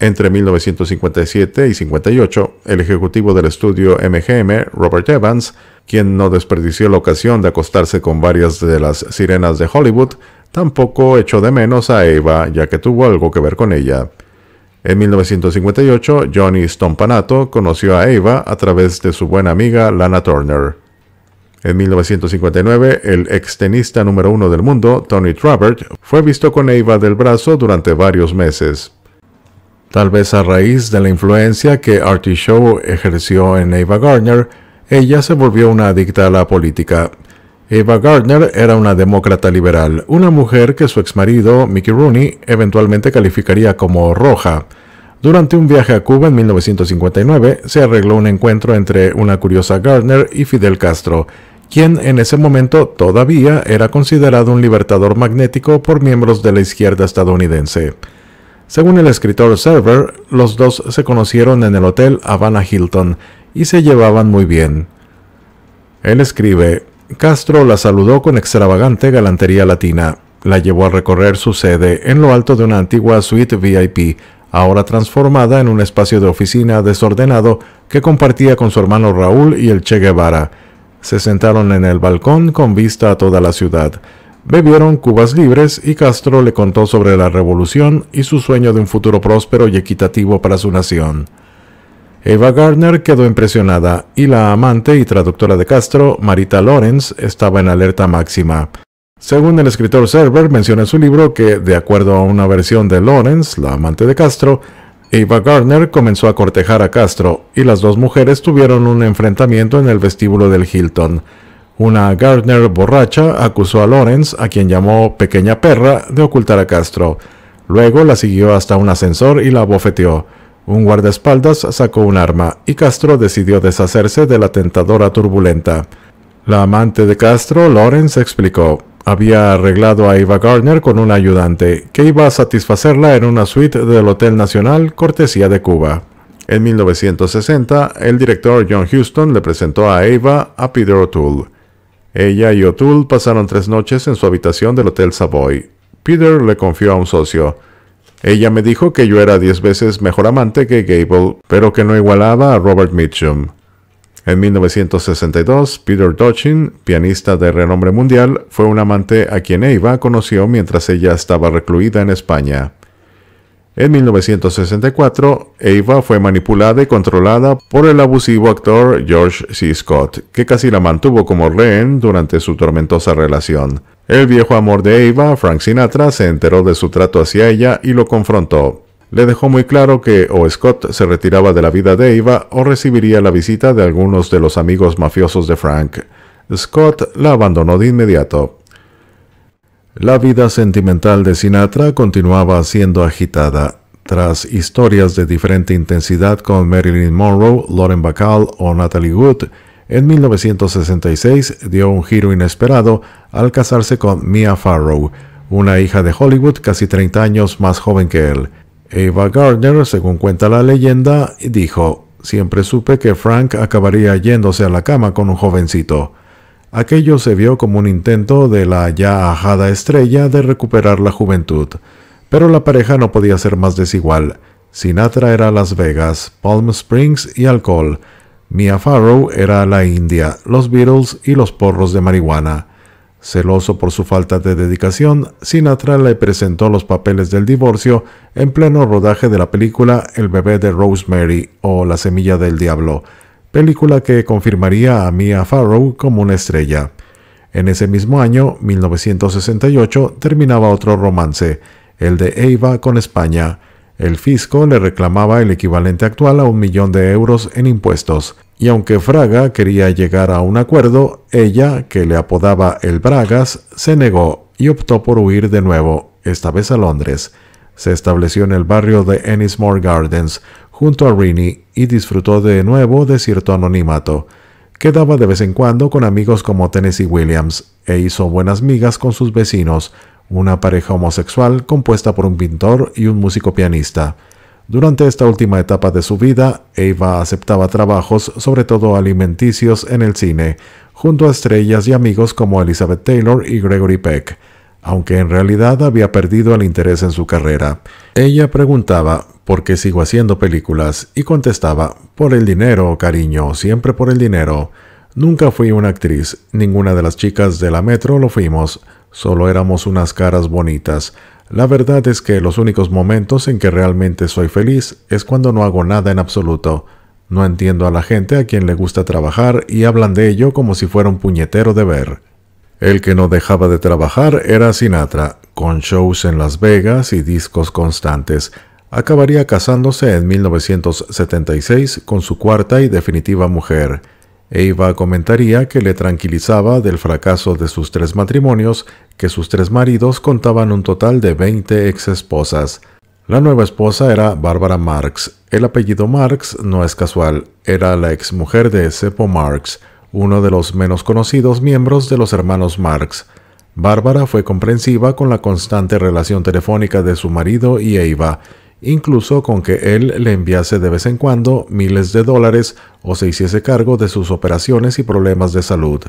Entre 1957 y 58, el ejecutivo del estudio MGM, Robert Evans, quien no desperdició la ocasión de acostarse con varias de las sirenas de Hollywood, tampoco echó de menos a Eva, ya que tuvo algo que ver con ella. En 1958, Johnny Stompanato conoció a Ava a través de su buena amiga Lana Turner. En 1959, el extenista número uno del mundo, Tony Trabert, fue visto con Ava del brazo durante varios meses. Tal vez a raíz de la influencia que Artie Shaw ejerció en Ava Gardner, ella se volvió una adicta a la política. Eva Gardner era una demócrata liberal, una mujer que su exmarido, Mickey Rooney, eventualmente calificaría como roja. Durante un viaje a Cuba en 1959, se arregló un encuentro entre una curiosa Gardner y Fidel Castro, quien en ese momento todavía era considerado un libertador magnético por miembros de la izquierda estadounidense. Según el escritor Server, los dos se conocieron en el hotel Havana Hilton y se llevaban muy bien. Él escribe, Castro la saludó con extravagante galantería latina. La llevó a recorrer su sede en lo alto de una antigua suite VIP, ahora transformada en un espacio de oficina desordenado que compartía con su hermano Raúl y el Che Guevara. Se sentaron en el balcón con vista a toda la ciudad. Bebieron cubas libres y Castro le contó sobre la revolución y su sueño de un futuro próspero y equitativo para su nación. Eva Gardner quedó impresionada y la amante y traductora de Castro, Marita Lawrence, estaba en alerta máxima. Según el escritor Server menciona en su libro que, de acuerdo a una versión de Lawrence, la amante de Castro, Eva Gardner comenzó a cortejar a Castro y las dos mujeres tuvieron un enfrentamiento en el vestíbulo del Hilton. Una Gardner borracha acusó a Lawrence, a quien llamó pequeña perra, de ocultar a Castro. Luego la siguió hasta un ascensor y la bofeteó. Un guardaespaldas sacó un arma y Castro decidió deshacerse de la tentadora turbulenta. La amante de Castro, Lawrence, explicó. Había arreglado a Eva Gardner con un ayudante, que iba a satisfacerla en una suite del Hotel Nacional, cortesía de Cuba. En 1960, el director John Huston le presentó a Eva a Peter O'Toole. Ella y O'Toole pasaron tres noches en su habitación del Hotel Savoy. Peter le confió a un socio, ella me dijo que yo era diez veces mejor amante que Gable, pero que no igualaba a Robert Mitchum. En 1962, Peter Dodgin, pianista de renombre mundial, fue un amante a quien Eva conoció mientras ella estaba recluida en España. En 1964, Ava fue manipulada y controlada por el abusivo actor George C. Scott, que casi la mantuvo como rehén durante su tormentosa relación. El viejo amor de Ava, Frank Sinatra, se enteró de su trato hacia ella y lo confrontó. Le dejó muy claro que o Scott se retiraba de la vida de Ava o recibiría la visita de algunos de los amigos mafiosos de Frank. Scott la abandonó de inmediato. La vida sentimental de Sinatra continuaba siendo agitada. Tras historias de diferente intensidad con Marilyn Monroe, Lauren Bacall o Natalie Wood, en 1966 dio un giro inesperado al casarse con Mia Farrow, una hija de Hollywood casi 30 años más joven que él. Eva Gardner, según cuenta la leyenda, dijo, siempre supe que Frank acabaría yéndose a la cama con un jovencito. Aquello se vio como un intento de la ya ajada estrella de recuperar la juventud, pero la pareja no podía ser más desigual. Sinatra era Las Vegas, Palm Springs y alcohol. Mia Farrow era la India, los Beatles y los porros de marihuana. Celoso por su falta de dedicación, Sinatra le presentó los papeles del divorcio en pleno rodaje de la película El bebé de Rosemary o La semilla del diablo película que confirmaría a Mia Farrow como una estrella. En ese mismo año, 1968, terminaba otro romance, el de Eva con España. El fisco le reclamaba el equivalente actual a un millón de euros en impuestos, y aunque Fraga quería llegar a un acuerdo, ella, que le apodaba el Bragas, se negó y optó por huir de nuevo, esta vez a Londres. Se estableció en el barrio de Ennismore Gardens, junto a Rini y disfrutó de nuevo de cierto anonimato. Quedaba de vez en cuando con amigos como Tennessee Williams e hizo buenas migas con sus vecinos, una pareja homosexual compuesta por un pintor y un músico pianista. Durante esta última etapa de su vida, Ava aceptaba trabajos, sobre todo alimenticios, en el cine, junto a estrellas y amigos como Elizabeth Taylor y Gregory Peck, aunque en realidad había perdido el interés en su carrera. Ella preguntaba, porque sigo haciendo películas y contestaba, por el dinero, cariño, siempre por el dinero. Nunca fui una actriz, ninguna de las chicas de la metro lo fuimos, solo éramos unas caras bonitas. La verdad es que los únicos momentos en que realmente soy feliz es cuando no hago nada en absoluto. No entiendo a la gente a quien le gusta trabajar y hablan de ello como si fuera un puñetero deber. El que no dejaba de trabajar era Sinatra, con shows en Las Vegas y discos constantes acabaría casándose en 1976 con su cuarta y definitiva mujer. Eva comentaría que le tranquilizaba del fracaso de sus tres matrimonios que sus tres maridos contaban un total de 20 ex esposas. La nueva esposa era Bárbara Marx. El apellido Marx no es casual, era la exmujer de Seppo Marx, uno de los menos conocidos miembros de los hermanos Marx. Bárbara fue comprensiva con la constante relación telefónica de su marido y Eva, incluso con que él le enviase de vez en cuando miles de dólares o se hiciese cargo de sus operaciones y problemas de salud.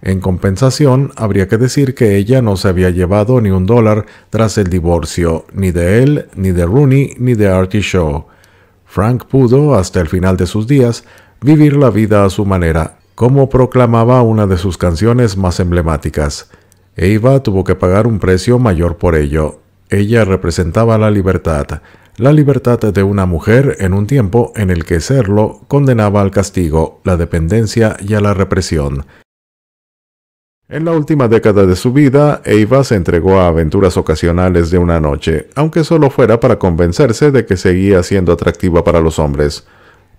En compensación, habría que decir que ella no se había llevado ni un dólar tras el divorcio, ni de él, ni de Rooney, ni de Artie Shaw. Frank pudo, hasta el final de sus días, vivir la vida a su manera, como proclamaba una de sus canciones más emblemáticas. Eva tuvo que pagar un precio mayor por ello, ella representaba la libertad, la libertad de una mujer en un tiempo en el que serlo condenaba al castigo, la dependencia y a la represión. En la última década de su vida, Eva se entregó a aventuras ocasionales de una noche, aunque solo fuera para convencerse de que seguía siendo atractiva para los hombres.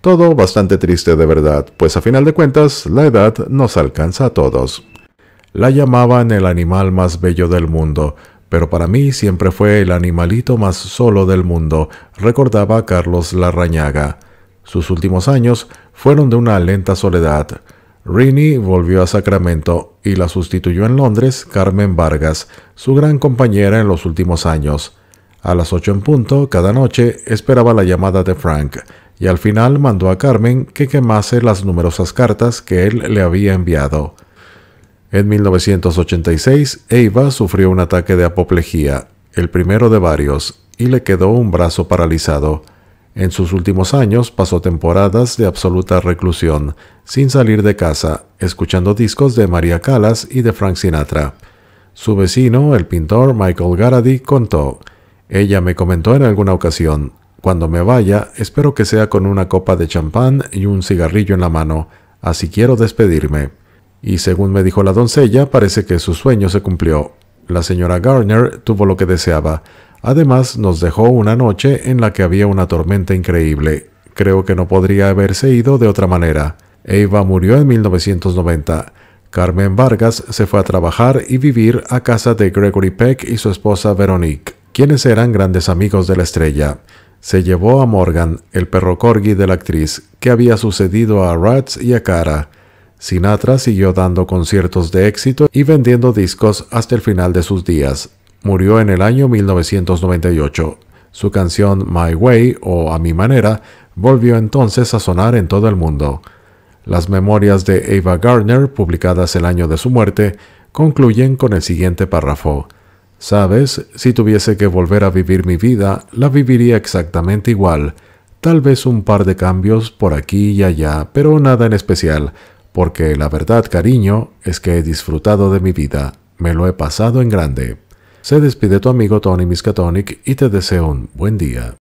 Todo bastante triste de verdad, pues a final de cuentas la edad nos alcanza a todos. La llamaban el animal más bello del mundo, pero para mí siempre fue el animalito más solo del mundo, recordaba Carlos Larrañaga. Sus últimos años fueron de una lenta soledad. Rini volvió a Sacramento y la sustituyó en Londres Carmen Vargas, su gran compañera en los últimos años. A las ocho en punto, cada noche, esperaba la llamada de Frank, y al final mandó a Carmen que quemase las numerosas cartas que él le había enviado. En 1986, Eva sufrió un ataque de apoplejía, el primero de varios, y le quedó un brazo paralizado. En sus últimos años pasó temporadas de absoluta reclusión, sin salir de casa, escuchando discos de María Calas y de Frank Sinatra. Su vecino, el pintor Michael Garady, contó, Ella me comentó en alguna ocasión, cuando me vaya, espero que sea con una copa de champán y un cigarrillo en la mano, así quiero despedirme. Y según me dijo la doncella, parece que su sueño se cumplió. La señora Garner tuvo lo que deseaba. Además, nos dejó una noche en la que había una tormenta increíble. Creo que no podría haberse ido de otra manera. Eva murió en 1990. Carmen Vargas se fue a trabajar y vivir a casa de Gregory Peck y su esposa Veronique, quienes eran grandes amigos de la estrella. Se llevó a Morgan, el perro corgi de la actriz, que había sucedido a Rats y a Cara. Sinatra siguió dando conciertos de éxito y vendiendo discos hasta el final de sus días. Murió en el año 1998. Su canción My Way o A Mi Manera volvió entonces a sonar en todo el mundo. Las memorias de Ava Gardner, publicadas el año de su muerte, concluyen con el siguiente párrafo. Sabes, si tuviese que volver a vivir mi vida, la viviría exactamente igual. Tal vez un par de cambios por aquí y allá, pero nada en especial porque la verdad, cariño, es que he disfrutado de mi vida, me lo he pasado en grande. Se despide tu amigo Tony Miskatonic y te deseo un buen día.